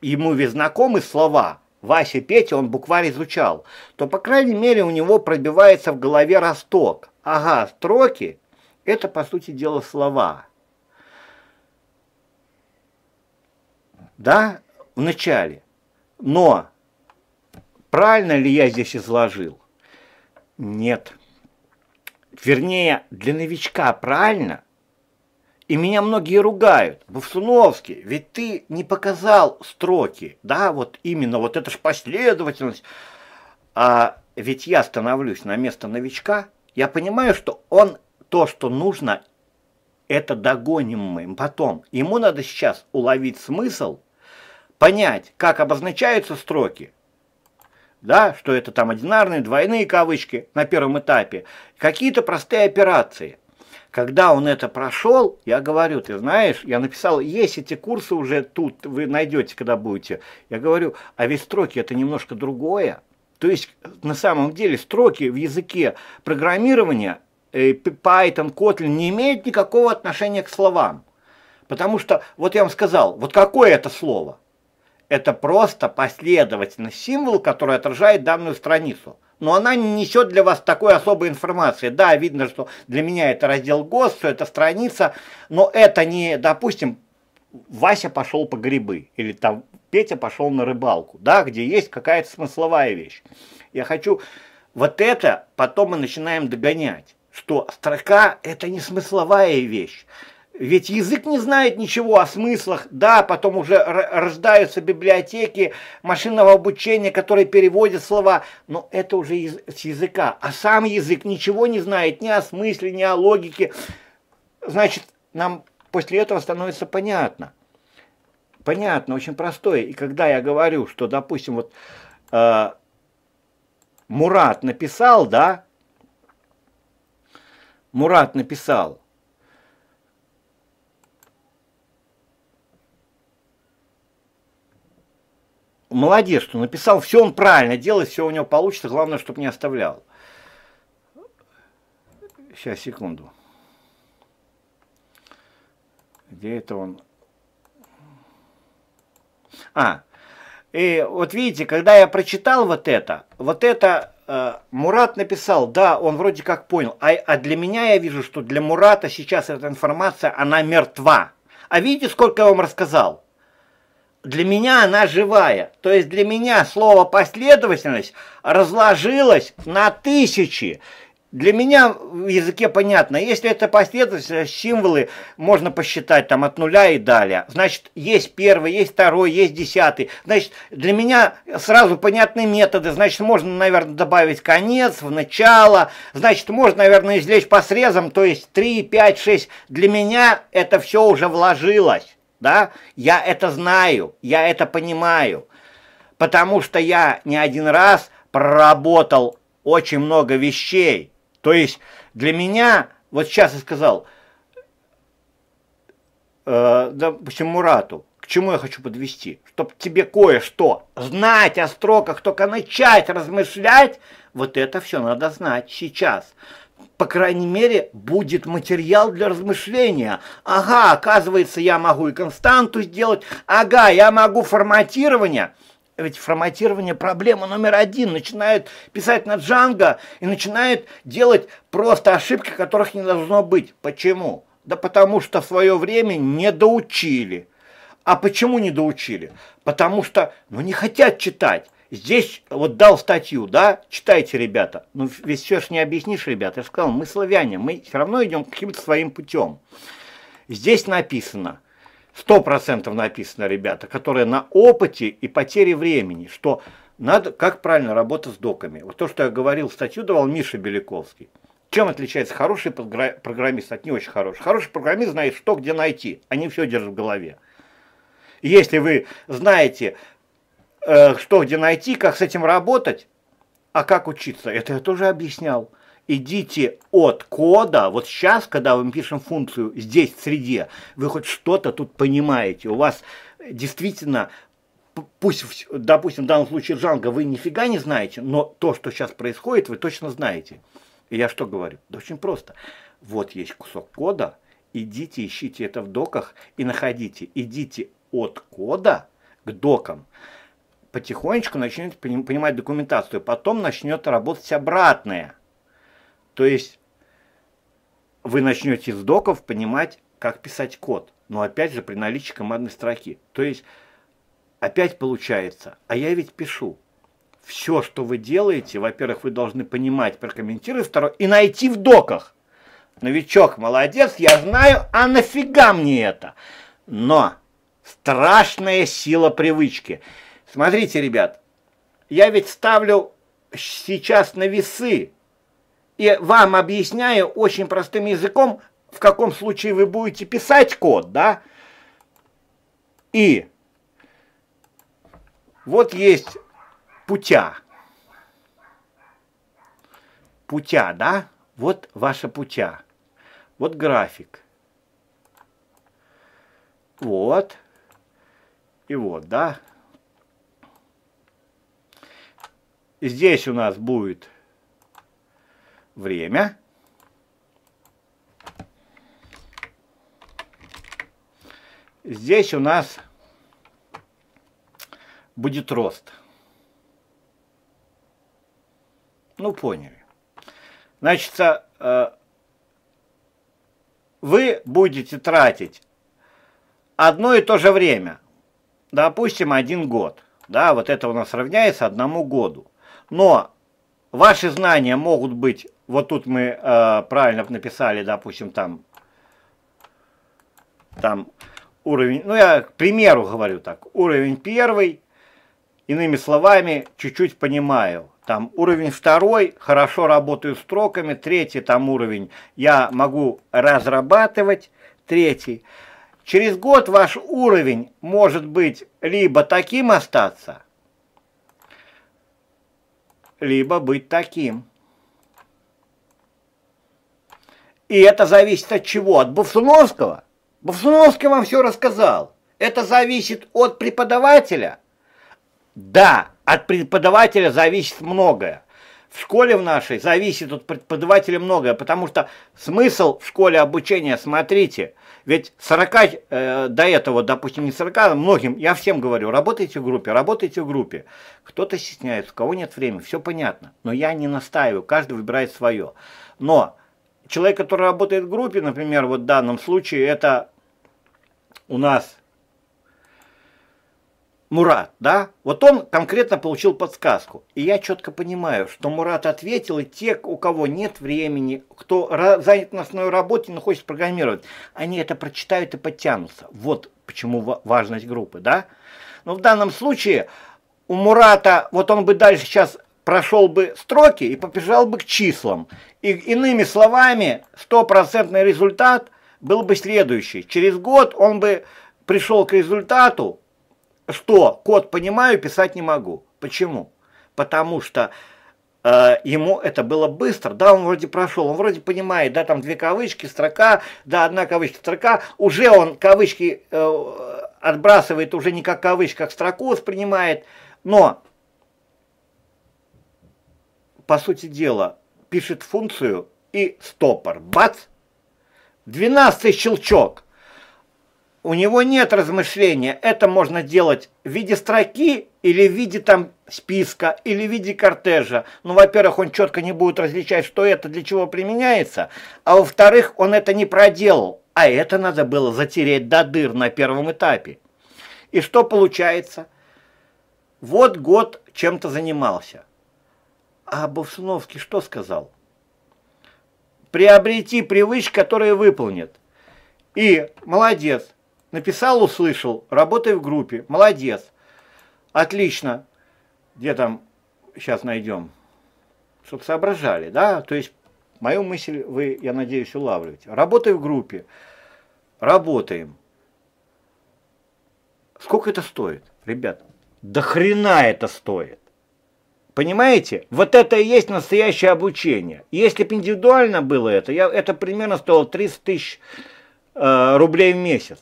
ему ведь знакомы слова, Вася Петя он букварь изучал, то, по крайней мере, у него пробивается в голове росток. Ага, строки – это, по сути дела, слова. Да, в начале. Но правильно ли я здесь изложил? Нет. Вернее, для новичка правильно. И меня многие ругают. Бовсуновский, ведь ты не показал строки. Да, вот именно, вот это же последовательность. А ведь я становлюсь на место новичка, я понимаю, что он то, что нужно, это догоним мы потом. Ему надо сейчас уловить смысл, понять, как обозначаются строки, да, что это там одинарные, двойные кавычки на первом этапе, какие-то простые операции. Когда он это прошел, я говорю, ты знаешь, я написал, есть эти курсы уже тут, вы найдете, когда будете. Я говорю, а ведь строки это немножко другое. То есть на самом деле строки в языке программирования э, Python, Kotlin не имеют никакого отношения к словам. Потому что, вот я вам сказал, вот какое это слово – это просто последовательность символ, который отражает данную страницу. Но она не несет для вас такой особой информации. Да, видно, что для меня это раздел ГОС, что это страница, но это не, допустим, Вася пошел по грибы, или там Петя пошел на рыбалку, да, где есть какая-то смысловая вещь. Я хочу вот это, потом мы начинаем догонять, что строка – это не смысловая вещь. Ведь язык не знает ничего о смыслах. Да, потом уже рождаются библиотеки машинного обучения, которые переводят слова, но это уже из- с языка. А сам язык ничего не знает ни о смысле, ни о логике. Значит, нам после этого становится понятно. Понятно, очень простое. И когда я говорю, что, допустим, вот э, Мурат написал, да, Мурат написал – молодец, что написал, все он правильно делает, все у него получится, главное, чтобы не оставлял. Сейчас, секунду. Где это он? А, и вот видите, когда я прочитал вот это, вот это э, Мурат написал, да, он вроде как понял, а, а для меня я вижу, что для Мурата сейчас эта информация, она мертва. А видите, сколько я вам рассказал? для меня она живая. То есть для меня слово последовательность разложилось на тысячи. Для меня в языке понятно, если это последовательность, символы можно посчитать там от нуля и далее. Значит, есть первый, есть второй, есть десятый. Значит, для меня сразу понятны методы. Значит, можно, наверное, добавить конец в начало. Значит, можно, наверное, извлечь по срезам, то есть 3, 5, 6. Для меня это все уже вложилось да, я это знаю, я это понимаю, потому что я не один раз проработал очень много вещей. То есть для меня, вот сейчас я сказал, э, допустим, Мурату, к чему я хочу подвести? Чтобы тебе кое-что знать о строках, только начать размышлять, вот это все надо знать сейчас по крайней мере, будет материал для размышления. Ага, оказывается, я могу и константу сделать. Ага, я могу форматирование. Ведь форматирование проблема номер один. Начинает писать на джанго и начинает делать просто ошибки, которых не должно быть. Почему? Да потому что в свое время не доучили. А почему не доучили? Потому что ну, не хотят читать. Здесь вот дал статью, да, читайте, ребята. Ну, ведь все же не объяснишь, ребята. Я же сказал, мы славяне, мы все равно идем каким-то своим путем. Здесь написано, сто процентов написано, ребята, которое на опыте и потере времени, что надо, как правильно работать с доками. Вот то, что я говорил, статью давал Миша Беляковский. Чем отличается хороший программист от не очень хорошего? Хороший программист знает, что где найти. Они все держат в голове. Если вы знаете, Э, что где найти, как с этим работать, а как учиться. Это я тоже объяснял. Идите от кода, вот сейчас, когда мы пишем функцию здесь, в среде, вы хоть что-то тут понимаете. У вас действительно пусть, допустим, в данном случае Джанго вы нифига не знаете, но то, что сейчас происходит, вы точно знаете. И я что говорю? Да очень просто. Вот есть кусок кода, идите, ищите это в доках и находите. Идите от кода к докам потихонечку начнет понимать документацию, потом начнет работать обратное. То есть вы начнете из доков понимать, как писать код, но опять же при наличии командной строки. То есть опять получается, а я ведь пишу. Все, что вы делаете, во-первых, вы должны понимать, прокомментировать, второе, и найти в доках. Новичок, молодец, я знаю, а нафига мне это? Но страшная сила привычки – Смотрите, ребят, я ведь ставлю сейчас на весы и вам объясняю очень простым языком, в каком случае вы будете писать код, да? И вот есть путя. Путя, да? Вот ваша путя. Вот график. Вот. И вот, да? здесь у нас будет время. Здесь у нас будет рост. Ну, поняли. Значит, э, вы будете тратить одно и то же время, допустим, один год. Да, вот это у нас равняется одному году. Но ваши знания могут быть, вот тут мы э, правильно написали, допустим, там, там уровень, ну я к примеру говорю так, уровень первый, иными словами, чуть-чуть понимаю. Там уровень второй, хорошо работаю строками, третий там уровень я могу разрабатывать, третий. Через год ваш уровень может быть либо таким остаться – либо быть таким. И это зависит от чего? От Бовсуновского? Бовсуновский вам все рассказал. Это зависит от преподавателя? Да, от преподавателя зависит многое. В школе в нашей зависит от преподавателя многое, потому что смысл в школе обучения, смотрите – ведь 40, э, до этого, допустим, не 40, а многим, я всем говорю, работайте в группе, работайте в группе. Кто-то стесняется, у кого нет времени, все понятно. Но я не настаиваю, каждый выбирает свое. Но человек, который работает в группе, например, вот в данном случае, это у нас Мурат, да? Вот он конкретно получил подсказку. И я четко понимаю, что Мурат ответил, и те, у кого нет времени, кто занят на основной работе, но хочет программировать, они это прочитают и подтянутся. Вот почему важность группы, да? Но в данном случае у Мурата, вот он бы дальше сейчас прошел бы строки и побежал бы к числам. И иными словами, стопроцентный результат был бы следующий. Через год он бы пришел к результату, что код понимаю, писать не могу. Почему? Потому что э, ему это было быстро, да, он вроде прошел, он вроде понимает, да, там две кавычки, строка, да, одна кавычка, строка, уже он кавычки э, отбрасывает, уже не как кавычка, а как строку воспринимает, но, по сути дела, пишет функцию и стопор, бац, 12 щелчок – у него нет размышления. Это можно делать в виде строки или в виде там списка, или в виде кортежа. Ну, во-первых, он четко не будет различать, что это для чего применяется, а во-вторых, он это не проделал, а это надо было затереть до дыр на первом этапе. И что получается? Вот год чем-то занимался. А Бовсуновский что сказал? Приобрети привычки, которые выполнит. И молодец, Написал, услышал, работай в группе, молодец, отлично. Где там, сейчас найдем, чтобы соображали, да? То есть мою мысль вы, я надеюсь, улавливаете. Работай в группе, работаем. Сколько это стоит, ребят? Да хрена это стоит. Понимаете? Вот это и есть настоящее обучение. Если бы индивидуально было это, я, это примерно стоило 30 тысяч э, рублей в месяц.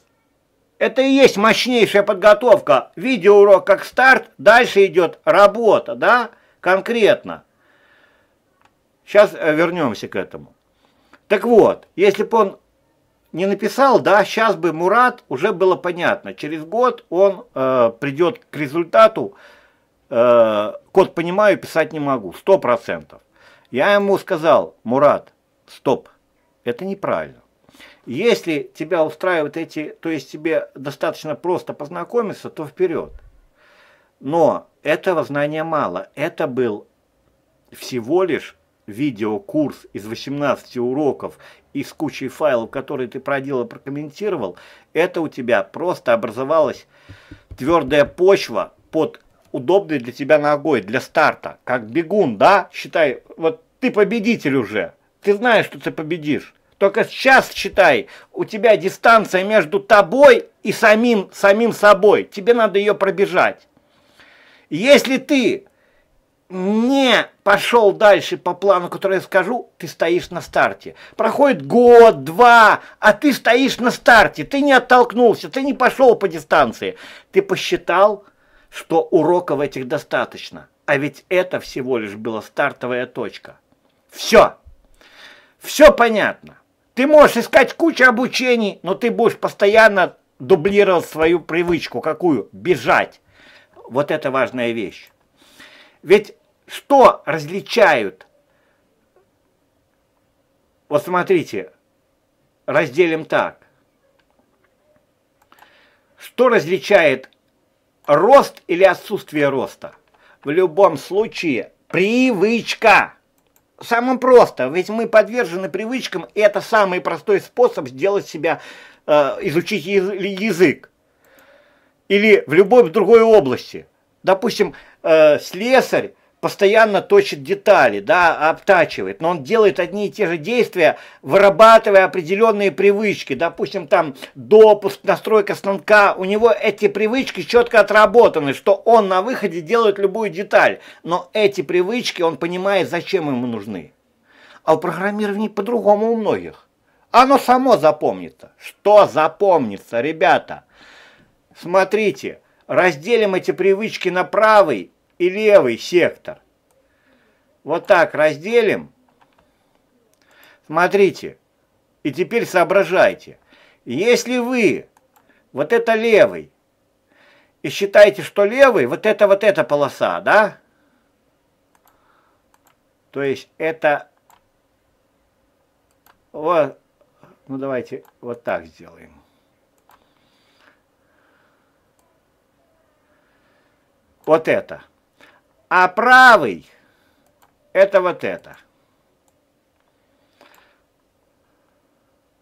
Это и есть мощнейшая подготовка. Видеоурок как старт, дальше идет работа, да, конкретно. Сейчас э, вернемся к этому. Так вот, если бы он не написал, да, сейчас бы Мурат, уже было понятно, через год он э, придет к результату, э, код понимаю, писать не могу, сто процентов. Я ему сказал, Мурат, стоп, это неправильно. Если тебя устраивают эти, то есть тебе достаточно просто познакомиться, то вперед. Но этого знания мало. Это был всего лишь видеокурс из 18 уроков, из кучи файлов, которые ты проделал прокомментировал, это у тебя просто образовалась твердая почва под удобной для тебя ногой, для старта. Как бегун, да? Считай, вот ты победитель уже. Ты знаешь, что ты победишь. Только сейчас считай, у тебя дистанция между тобой и самим, самим собой. Тебе надо ее пробежать. Если ты не пошел дальше по плану, который я скажу, ты стоишь на старте. Проходит год, два, а ты стоишь на старте, ты не оттолкнулся, ты не пошел по дистанции. Ты посчитал, что уроков этих достаточно. А ведь это всего лишь была стартовая точка. Все. Все понятно. Ты можешь искать кучу обучений, но ты будешь постоянно дублировать свою привычку. Какую? Бежать. Вот это важная вещь. Ведь что различают? Вот смотрите, разделим так. Что различает рост или отсутствие роста? В любом случае, привычка самым просто, ведь мы подвержены привычкам, и это самый простой способ сделать себя, э, изучить язык. Или в любой другой области. Допустим, э, слесарь постоянно точит детали, да, обтачивает, но он делает одни и те же действия, вырабатывая определенные привычки, допустим, там допуск, настройка станка, у него эти привычки четко отработаны, что он на выходе делает любую деталь, но эти привычки он понимает, зачем ему нужны. А у программирования по-другому у многих. Оно само запомнится. Что запомнится, ребята? Смотрите, разделим эти привычки на правый и левый сектор. Вот так разделим. Смотрите, и теперь соображайте. Если вы, вот это левый, и считаете, что левый, вот это вот эта полоса, да? То есть это... Вот, ну давайте вот так сделаем. Вот это. А правый – это вот это.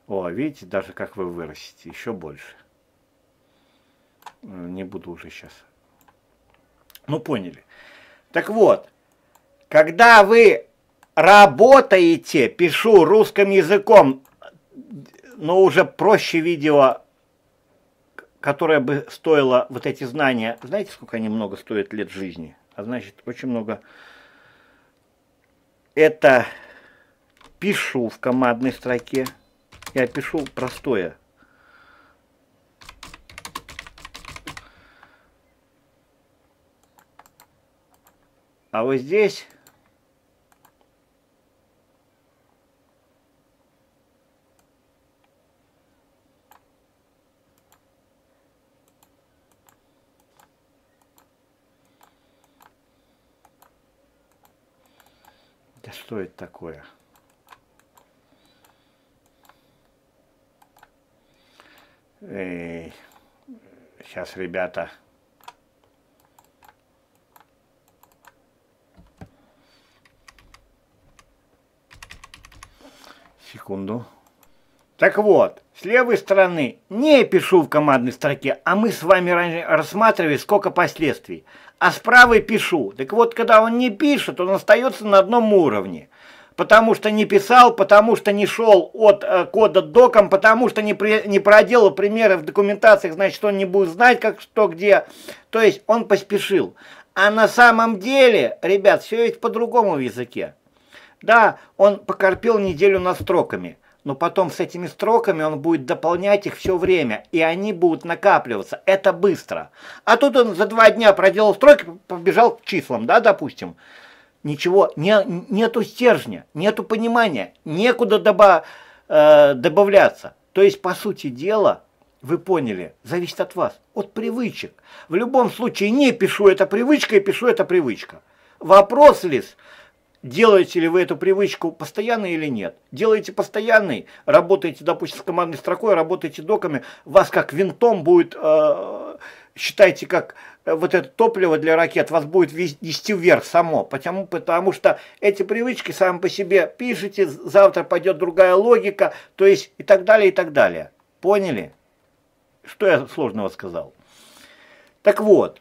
О, видите, даже как вы вырастите еще больше. Э, не буду уже сейчас. Ну, поняли. Так вот, когда вы работаете, пишу русским языком, но уже проще видео, которое бы стоило вот эти знания. Знаете, сколько они много стоят лет жизни? а значит очень много. Это пишу в командной строке. Я пишу простое. А вот здесь что это такое? Эй, сейчас, ребята, секунду. Так вот, с левой стороны не пишу в командной строке, а мы с вами рассматривали, сколько последствий а с правой пишу. Так вот, когда он не пишет, он остается на одном уровне. Потому что не писал, потому что не шел от э, кода доком, потому что не, при, не проделал примеры в документациях, значит, он не будет знать, как что, где. То есть он поспешил. А на самом деле, ребят, все ведь по-другому в языке. Да, он покорпел неделю над строками – но потом с этими строками он будет дополнять их все время, и они будут накапливаться. Это быстро. А тут он за два дня проделал строки, побежал к числам, да, допустим. Ничего, не, нету стержня, нету понимания, некуда доба, э, добавляться. То есть, по сути дела, вы поняли, зависит от вас, от привычек. В любом случае, не пишу это привычка и пишу это привычка. Вопрос лишь Делаете ли вы эту привычку постоянно или нет? Делаете постоянный, работаете, допустим, с командной строкой, работаете доками, вас как винтом будет, э, считайте, как э, вот это топливо для ракет, вас будет вести вверх само. Потому, потому что эти привычки сами по себе пишете, завтра пойдет другая логика, то есть и так далее, и так далее. Поняли? Что я сложного сказал? Так вот,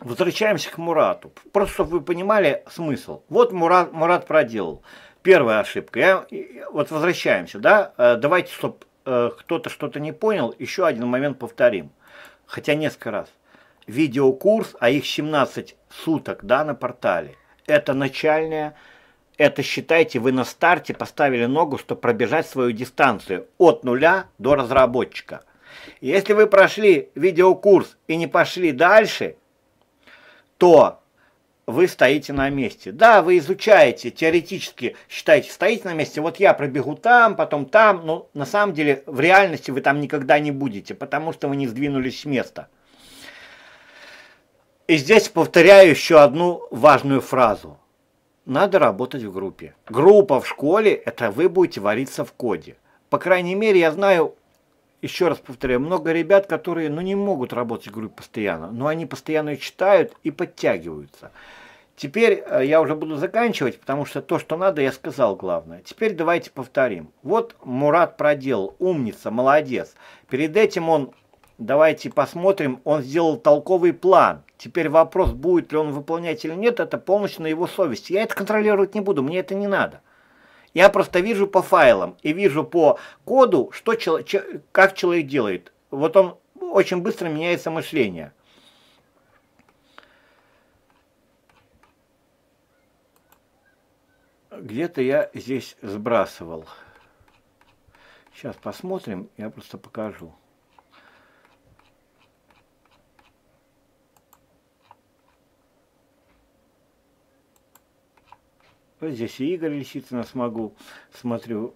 Возвращаемся к Мурату. Просто, чтобы вы понимали смысл. Вот Мурат, Мурат проделал. Первая ошибка. Я, вот возвращаемся, да? Э, давайте, чтобы э, кто-то что-то не понял, еще один момент повторим. Хотя несколько раз. Видеокурс, а их 17 суток, да, на портале. Это начальное. это считайте, вы на старте поставили ногу, чтобы пробежать свою дистанцию от нуля до разработчика. Если вы прошли видеокурс и не пошли дальше – то вы стоите на месте. Да, вы изучаете, теоретически считаете, стоите на месте, вот я пробегу там, потом там, но на самом деле в реальности вы там никогда не будете, потому что вы не сдвинулись с места. И здесь повторяю еще одну важную фразу. Надо работать в группе. Группа в школе – это вы будете вариться в коде. По крайней мере, я знаю еще раз повторяю, много ребят, которые ну, не могут работать в группе постоянно, но они постоянно читают и подтягиваются. Теперь э, я уже буду заканчивать, потому что то, что надо, я сказал главное. Теперь давайте повторим. Вот Мурат проделал, умница, молодец. Перед этим он, давайте посмотрим, он сделал толковый план. Теперь вопрос, будет ли он выполнять или нет, это полностью на его совести. Я это контролировать не буду, мне это не надо. Я просто вижу по файлам и вижу по коду, что, как человек делает. Вот он очень быстро меняется мышление. Где-то я здесь сбрасывал. Сейчас посмотрим, я просто покажу. Вот здесь и Игорь Лисицына смогу, смотрю.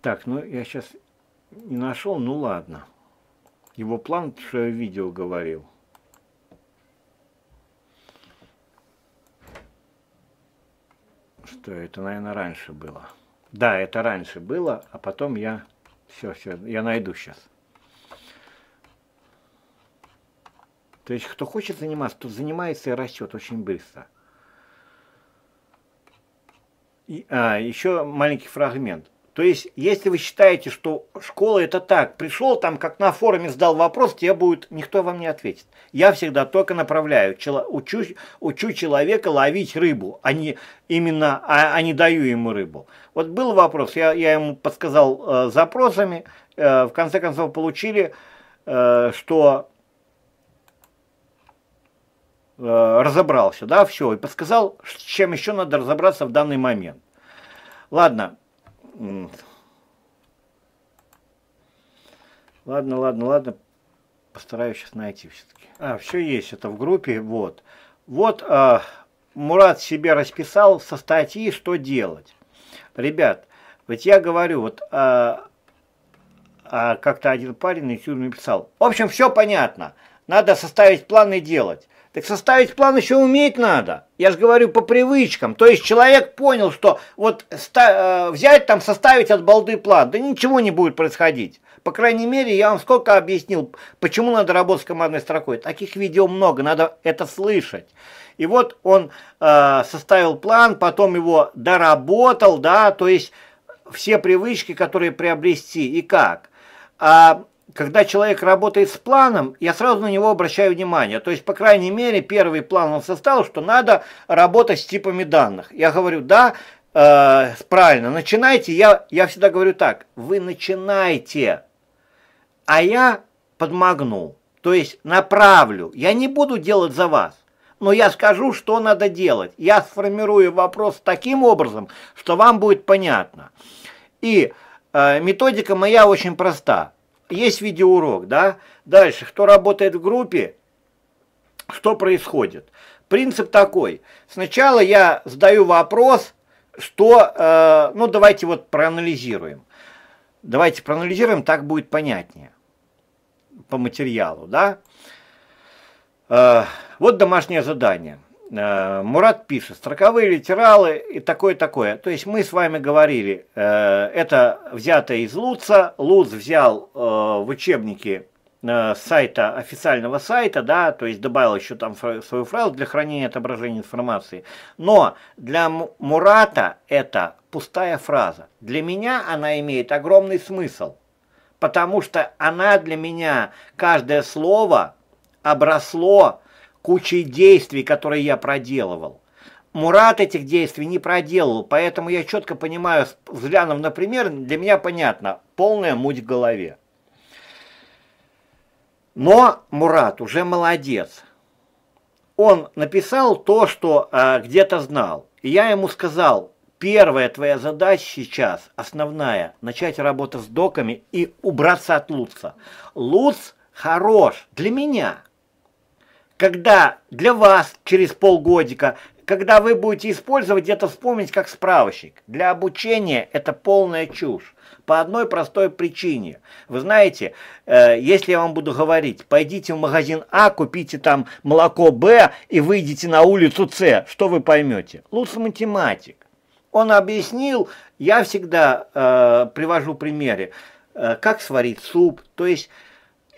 Так, ну я сейчас не нашел, ну ладно. Его план, что я видео говорил. Что это, наверное, раньше было. Да, это раньше было, а потом я... Все, все, я найду сейчас. То есть, кто хочет заниматься, тот занимается и растет очень быстро. И, а, еще маленький фрагмент. То есть, если вы считаете, что школа это так, пришел там, как на форуме задал вопрос, тебе будет, никто вам не ответит. Я всегда только направляю, чело, учу, учу человека ловить рыбу, а не именно, а, а не даю ему рыбу. Вот был вопрос, я, я ему подсказал э, запросами, э, в конце концов получили, э, что Э, разобрался, да, все, и подсказал, чем еще надо разобраться в данный момент. Ладно. Ладно, ладно, ладно. Постараюсь сейчас найти все-таки. А, все есть, это в группе, вот. Вот а, Мурат себе расписал со статьи, что делать. Ребят, Вот я говорю, вот а, а как-то один парень на YouTube написал. В общем, все понятно. Надо составить план и делать. Так составить план еще уметь надо. Я же говорю по привычкам. То есть человек понял, что вот э, взять там, составить от балды план, да ничего не будет происходить. По крайней мере, я вам сколько объяснил, почему надо работать с командной строкой. Таких видео много, надо это слышать. И вот он э, составил план, потом его доработал, да, то есть все привычки, которые приобрести и как. А когда человек работает с планом, я сразу на него обращаю внимание. То есть, по крайней мере, первый план он составил, что надо работать с типами данных. Я говорю, да, э, правильно, начинайте. Я, я всегда говорю так, вы начинайте, а я подмогну, то есть направлю. Я не буду делать за вас. Но я скажу, что надо делать. Я сформирую вопрос таким образом, что вам будет понятно. И э, методика моя очень проста есть видеоурок, да? Дальше, кто работает в группе, что происходит? Принцип такой. Сначала я задаю вопрос, что, э, ну давайте вот проанализируем. Давайте проанализируем, так будет понятнее по материалу, да? Э, вот домашнее задание. Э, Мурат пишет, строковые литералы и такое-такое. То есть мы с вами говорили, э, это взято из Луца. Луц взял э, в учебнике сайта, официального сайта, да, то есть добавил еще там свою фразу для хранения отображения информации. Но для Мурата это пустая фраза. Для меня она имеет огромный смысл, потому что она для меня, каждое слово обросло кучей действий, которые я проделывал. Мурат этих действий не проделал, поэтому я четко понимаю, взглянув на пример, для меня понятно, полная муть в голове. Но Мурат уже молодец. Он написал то, что э, где-то знал. И я ему сказал, первая твоя задача сейчас, основная, начать работу с доками и убраться от Луца. Луц хорош для меня когда для вас через полгодика, когда вы будете использовать, это вспомнить как справочник. Для обучения это полная чушь. По одной простой причине. Вы знаете, э, если я вам буду говорить, пойдите в магазин А, купите там молоко Б и выйдите на улицу С, что вы поймете? Лучше математик. Он объяснил, я всегда э, привожу примеры, э, как сварить суп, то есть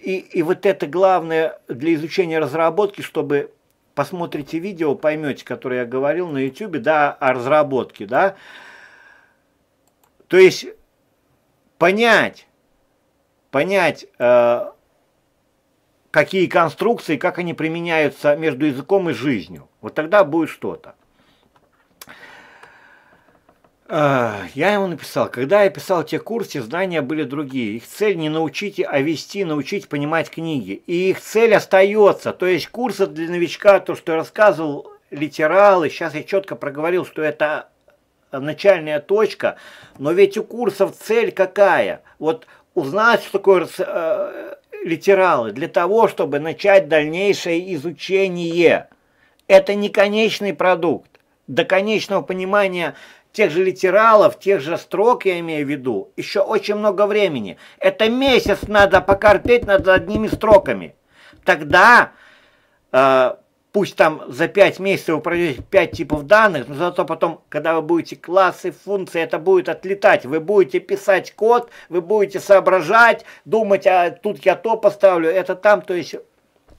и, и вот это главное для изучения разработки, чтобы посмотрите видео, поймете, которое я говорил на YouTube, да, о разработке, да. То есть понять, понять, э, какие конструкции, как они применяются между языком и жизнью. Вот тогда будет что-то. Я ему написал, когда я писал те курсы, знания были другие. Их цель не научить, а вести, научить понимать книги. И их цель остается. То есть курсы для новичка, то, что я рассказывал, литералы, сейчас я четко проговорил, что это начальная точка, но ведь у курсов цель какая? Вот узнать, что такое э, литералы, для того, чтобы начать дальнейшее изучение. Это не конечный продукт. До конечного понимания тех же литералов, тех же строк, я имею в виду, еще очень много времени. Это месяц надо покорпеть над одними строками. Тогда, э, пусть там за 5 месяцев вы пройдете 5 типов данных, но зато потом, когда вы будете классы, функции, это будет отлетать. Вы будете писать код, вы будете соображать, думать, а тут я то поставлю, это там, то есть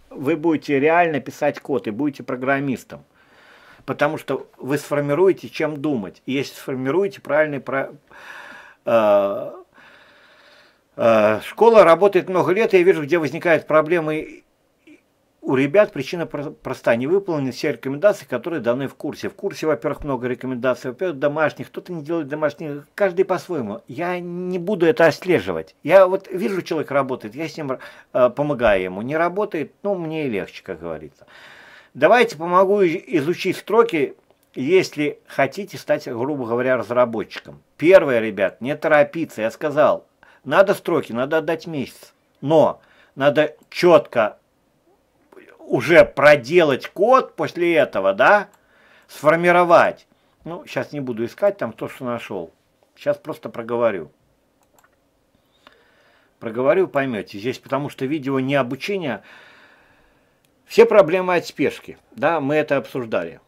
вы будете реально писать код и будете программистом. Потому что вы сформируете, чем думать. И если сформируете правильный... Про... Э, э, школа работает много лет, и я вижу, где возникают проблемы у ребят причина проста. Не выполнены все рекомендации, которые даны в курсе. В курсе, во-первых, много рекомендаций, во-первых, домашних, кто-то не делает домашних, каждый по-своему. Я не буду это отслеживать. Я вот вижу, человек работает, я с ним э, помогаю ему. Не работает, ну, мне и легче, как говорится. Давайте помогу изучить строки, если хотите стать, грубо говоря, разработчиком. Первое, ребят, не торопиться. Я сказал, надо строки, надо отдать месяц. Но надо четко уже проделать код после этого, да, сформировать. Ну, сейчас не буду искать там то, что нашел. Сейчас просто проговорю. Проговорю, поймете. Здесь потому что видео не обучение, все проблемы от спешки. Да, мы это обсуждали.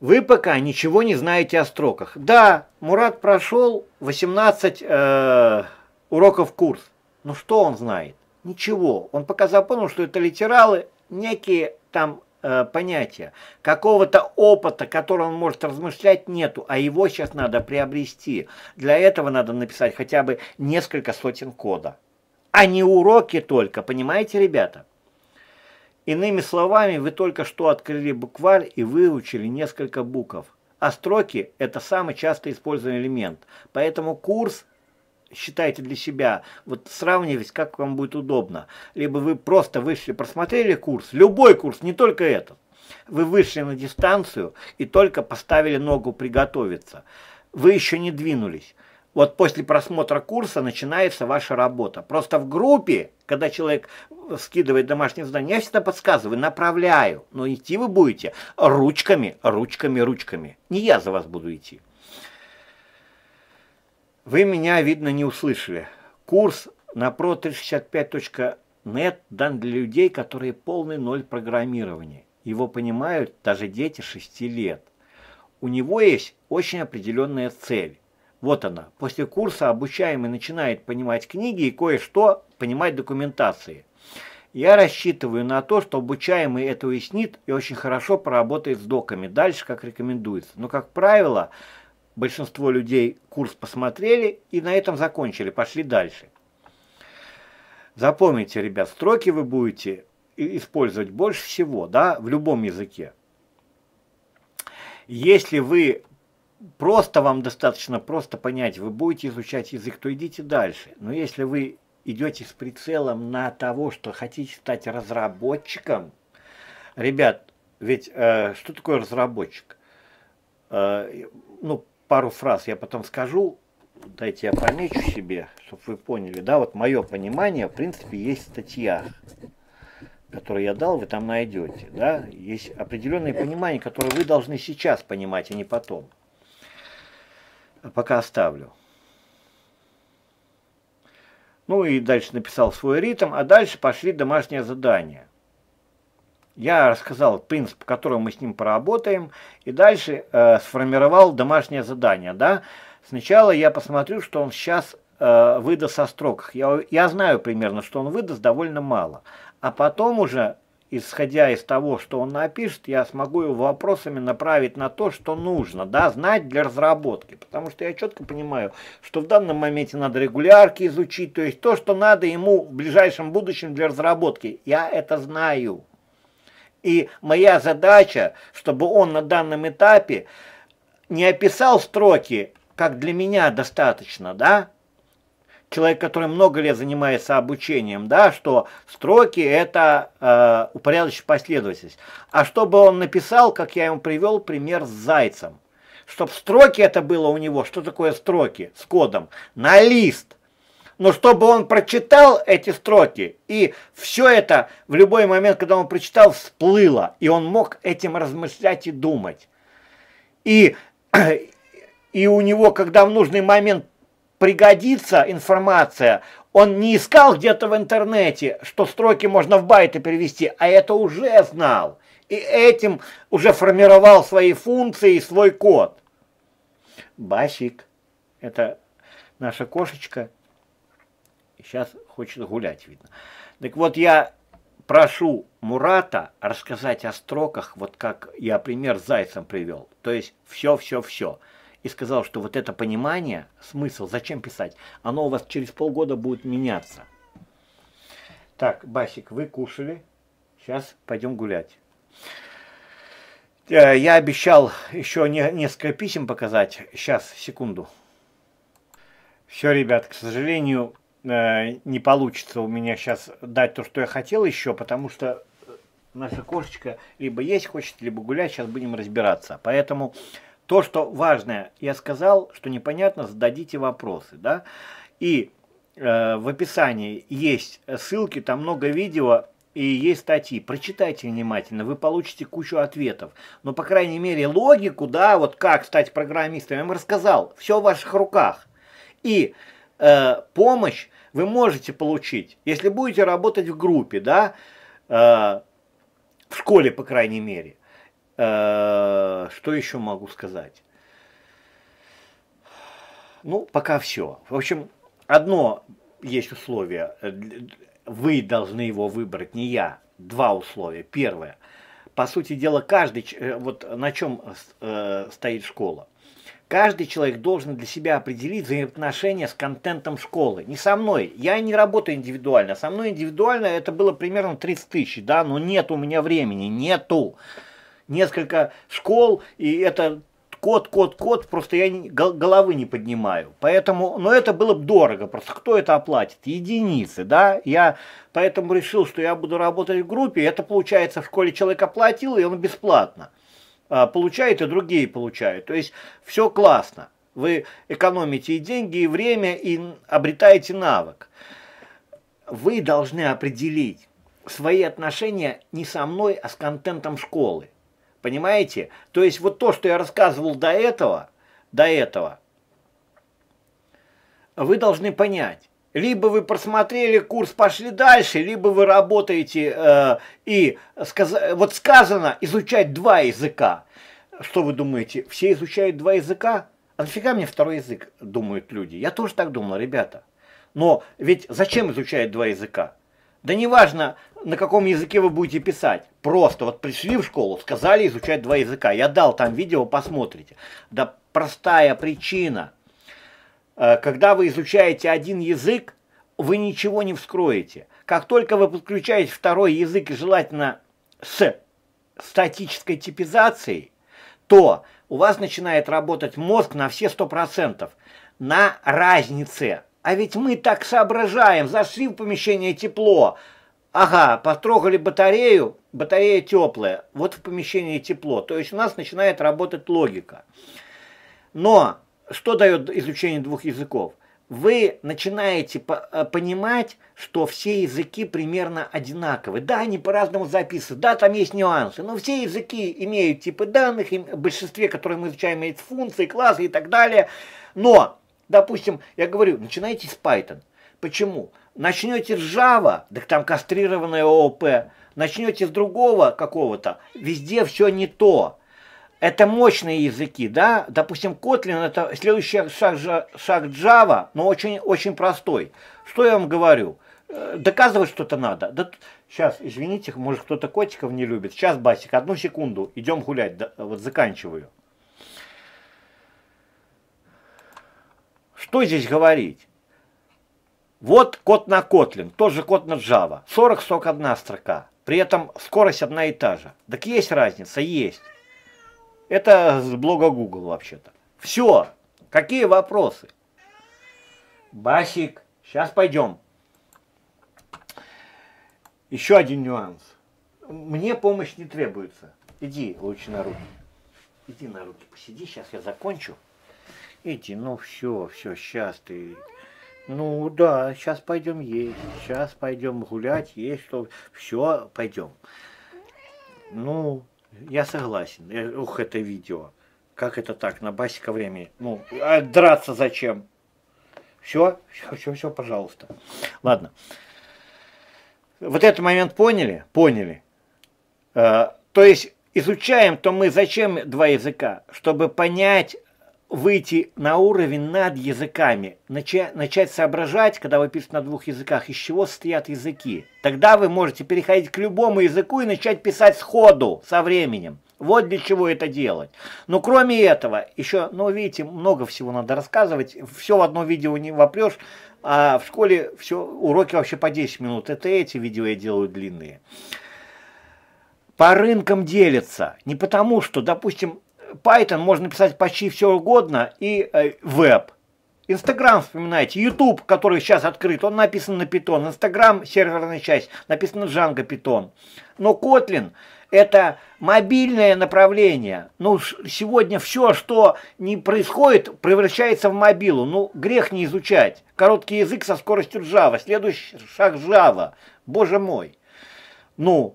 Вы пока ничего не знаете о строках. Да, Мурат прошел 18 э, уроков курс. Но ну что он знает? Ничего. Он пока запомнил, что это литералы, некие там э, понятия. Какого-то опыта, который он может размышлять, нету, а его сейчас надо приобрести. Для этого надо написать хотя бы несколько сотен кода. А не уроки только, понимаете, ребята? Иными словами, вы только что открыли букварь и выучили несколько букв. А строки – это самый часто используемый элемент. Поэтому курс считайте для себя, вот сравнивайте, как вам будет удобно. Либо вы просто вышли, просмотрели курс, любой курс, не только этот. Вы вышли на дистанцию и только поставили ногу приготовиться. Вы еще не двинулись вот после просмотра курса начинается ваша работа. Просто в группе, когда человек скидывает домашнее задание, я всегда подсказываю, направляю. Но идти вы будете ручками, ручками, ручками. Не я за вас буду идти. Вы меня, видно, не услышали. Курс на pro365.net дан для людей, которые полный ноль программирования. Его понимают даже дети 6 лет. У него есть очень определенная цель вот она. После курса обучаемый начинает понимать книги и кое-что понимать документации. Я рассчитываю на то, что обучаемый это уяснит и очень хорошо поработает с доками. Дальше, как рекомендуется. Но, как правило, большинство людей курс посмотрели и на этом закончили, пошли дальше. Запомните, ребят, строки вы будете использовать больше всего, да, в любом языке. Если вы просто вам достаточно просто понять, вы будете изучать язык, то идите дальше. Но если вы идете с прицелом на того, что хотите стать разработчиком, ребят, ведь э, что такое разработчик? Э, ну, пару фраз я потом скажу, дайте я помечу себе, чтобы вы поняли. Да, вот мое понимание, в принципе, есть статья, статьях, я дал, вы там найдете. Да? Есть определенные понимания, которые вы должны сейчас понимать, а не потом пока оставлю. Ну и дальше написал свой ритм, а дальше пошли домашние задания. Я рассказал принцип, по которому мы с ним поработаем, и дальше э, сформировал домашнее задание. Да? Сначала я посмотрю, что он сейчас э, выдаст о строках. Я, я знаю примерно, что он выдаст довольно мало. А потом уже исходя из того, что он напишет, я смогу его вопросами направить на то, что нужно, да, знать для разработки. Потому что я четко понимаю, что в данном моменте надо регулярки изучить, то есть то, что надо ему в ближайшем будущем для разработки. Я это знаю. И моя задача, чтобы он на данном этапе не описал строки, как для меня достаточно, да, человек, который много лет занимается обучением, да, что строки – это э, упорядочная последовательность. А чтобы он написал, как я ему привел пример с зайцем, чтобы строки это было у него, что такое строки с кодом, на лист. Но чтобы он прочитал эти строки, и все это в любой момент, когда он прочитал, всплыло, и он мог этим размышлять и думать. И, и у него, когда в нужный момент пригодится информация. Он не искал где-то в интернете, что строки можно в байты перевести, а это уже знал. И этим уже формировал свои функции и свой код. Басик, это наша кошечка, сейчас хочет гулять, видно. Так вот, я прошу Мурата рассказать о строках, вот как я пример с зайцем привел. То есть все-все-все и сказал, что вот это понимание, смысл, зачем писать, оно у вас через полгода будет меняться. Так, Басик, вы кушали, сейчас пойдем гулять. Э, я обещал еще несколько писем показать. Сейчас, секунду. Все, ребят, к сожалению, э, не получится у меня сейчас дать то, что я хотел еще, потому что наша кошечка либо есть хочет, либо гулять. Сейчас будем разбираться. Поэтому то, что важное, я сказал, что непонятно, зададите вопросы, да. И э, в описании есть ссылки, там много видео и есть статьи. Прочитайте внимательно, вы получите кучу ответов. Но, по крайней мере, логику, да, вот как стать программистом, я вам рассказал. Все в ваших руках. И э, помощь вы можете получить, если будете работать в группе, да, э, в школе, по крайней мере – Э, что еще могу сказать? Ну, пока все. В общем, одно есть условие. Вы должны его выбрать, не я. Два условия. Первое. По сути дела, каждый, э, вот на чем э, стоит школа. Каждый человек должен для себя определить взаимоотношения с контентом школы. Не со мной. Я не работаю индивидуально. Со мной индивидуально это было примерно 30 тысяч, да, но нет у меня времени, нету несколько школ, и это код, код, код, просто я головы не поднимаю. Поэтому, но это было бы дорого, просто кто это оплатит? Единицы, да? Я поэтому решил, что я буду работать в группе, это получается в школе человек оплатил, и он бесплатно а, получает, и другие получают. То есть все классно. Вы экономите и деньги, и время, и обретаете навык. Вы должны определить свои отношения не со мной, а с контентом школы. Понимаете? То есть вот то, что я рассказывал до этого, до этого, вы должны понять. Либо вы просмотрели курс, пошли дальше, либо вы работаете э, и сказ... вот сказано изучать два языка. Что вы думаете, все изучают два языка? А нафига мне второй язык, думают люди? Я тоже так думал, ребята. Но ведь зачем изучают два языка? Да неважно, на каком языке вы будете писать. Просто вот пришли в школу, сказали изучать два языка. Я дал там видео, посмотрите. Да простая причина. Э, когда вы изучаете один язык, вы ничего не вскроете. Как только вы подключаете второй язык, желательно с статической типизацией, то у вас начинает работать мозг на все 100%, на разнице. А ведь мы так соображаем, зашли в помещение тепло, Ага, потрогали батарею, батарея теплая, вот в помещении тепло. То есть у нас начинает работать логика. Но что дает изучение двух языков? Вы начинаете э, понимать, что все языки примерно одинаковы. Да, они по-разному записаны, да, там есть нюансы, но все языки имеют типы данных, и в большинстве, которые мы изучаем, имеют функции, классы и так далее. Но, допустим, я говорю, начинайте с Python. Почему? Почему? Начнете с Java, так там кастрированное ООП. Начнете с другого какого-то, везде все не то. Это мощные языки, да? Допустим, Kotlin это следующий шаг, шаг Java, но очень, очень простой. Что я вам говорю? Э, доказывать что-то надо. Да, сейчас, извините, может кто-то котиков не любит. Сейчас, Басик, одну секунду, идем гулять, да, вот заканчиваю. Что здесь говорить? Вот код на Kotlin, тот же код на Java, 40-41 строка. При этом скорость одна и та же. Так есть разница? Есть. Это с блога Google вообще-то. Все. Какие вопросы? Басик, сейчас пойдем. Еще один нюанс. Мне помощь не требуется. Иди лучше на руки. Иди на руки, посиди, сейчас я закончу. Иди, ну все, все, сейчас ты ну да, сейчас пойдем есть, сейчас пойдем гулять, есть что, все, пойдем. Ну, я согласен. Я, э, ух, это видео. Как это так, на басика времени? Ну, а драться зачем? Все, все, все, все, пожалуйста. Ладно. Вот этот момент поняли? Поняли. Э, то есть изучаем, то мы зачем два языка? Чтобы понять выйти на уровень над языками, начать, соображать, когда вы пишете на двух языках, из чего стоят языки. Тогда вы можете переходить к любому языку и начать писать сходу со временем. Вот для чего это делать. Но кроме этого, еще, ну, видите, много всего надо рассказывать. Все в одно видео не вопрешь, а в школе все, уроки вообще по 10 минут. Это эти видео я делаю длинные. По рынкам делятся. Не потому, что, допустим, Python можно писать почти все угодно и э, веб. Инстаграм, вспоминайте, YouTube, который сейчас открыт, он написан на Python. Инстаграм, серверная часть, написана Django Python. Но Kotlin – это мобильное направление. Ну, сегодня все, что не происходит, превращается в мобилу. Ну, грех не изучать. Короткий язык со скоростью Java. Следующий шаг Java. Боже мой. Ну,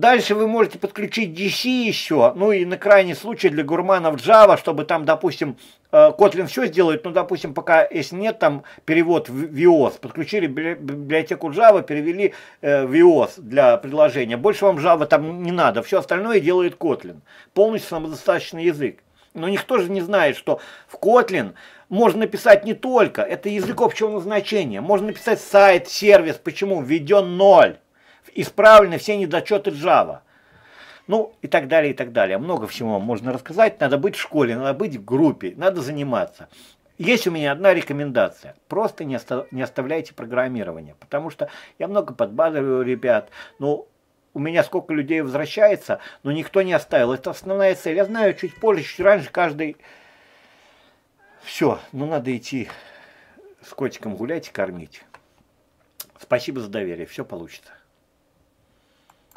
Дальше вы можете подключить DC еще, ну и на крайний случай для гурманов Java, чтобы там, допустим, э, Kotlin все сделает, но, ну, допустим, пока, если нет, там перевод в VOS, подключили библиотеку Java, перевели VOS э, для предложения. Больше вам Java там не надо, все остальное делает Kotlin. Полностью самодостаточный язык. Но никто же не знает, что в Kotlin можно написать не только, это язык общего назначения, можно написать сайт, сервис, почему введен ноль исправлены все недочеты Java. Ну и так далее, и так далее. Много всего можно рассказать. Надо быть в школе, надо быть в группе, надо заниматься. Есть у меня одна рекомендация. Просто не, оста не оставляйте программирование. Потому что я много подбадриваю ребят. Ну, у меня сколько людей возвращается, но никто не оставил. Это основная цель. Я знаю, чуть позже, чуть раньше каждый... Все, ну надо идти с котиком гулять и кормить. Спасибо за доверие, все получится.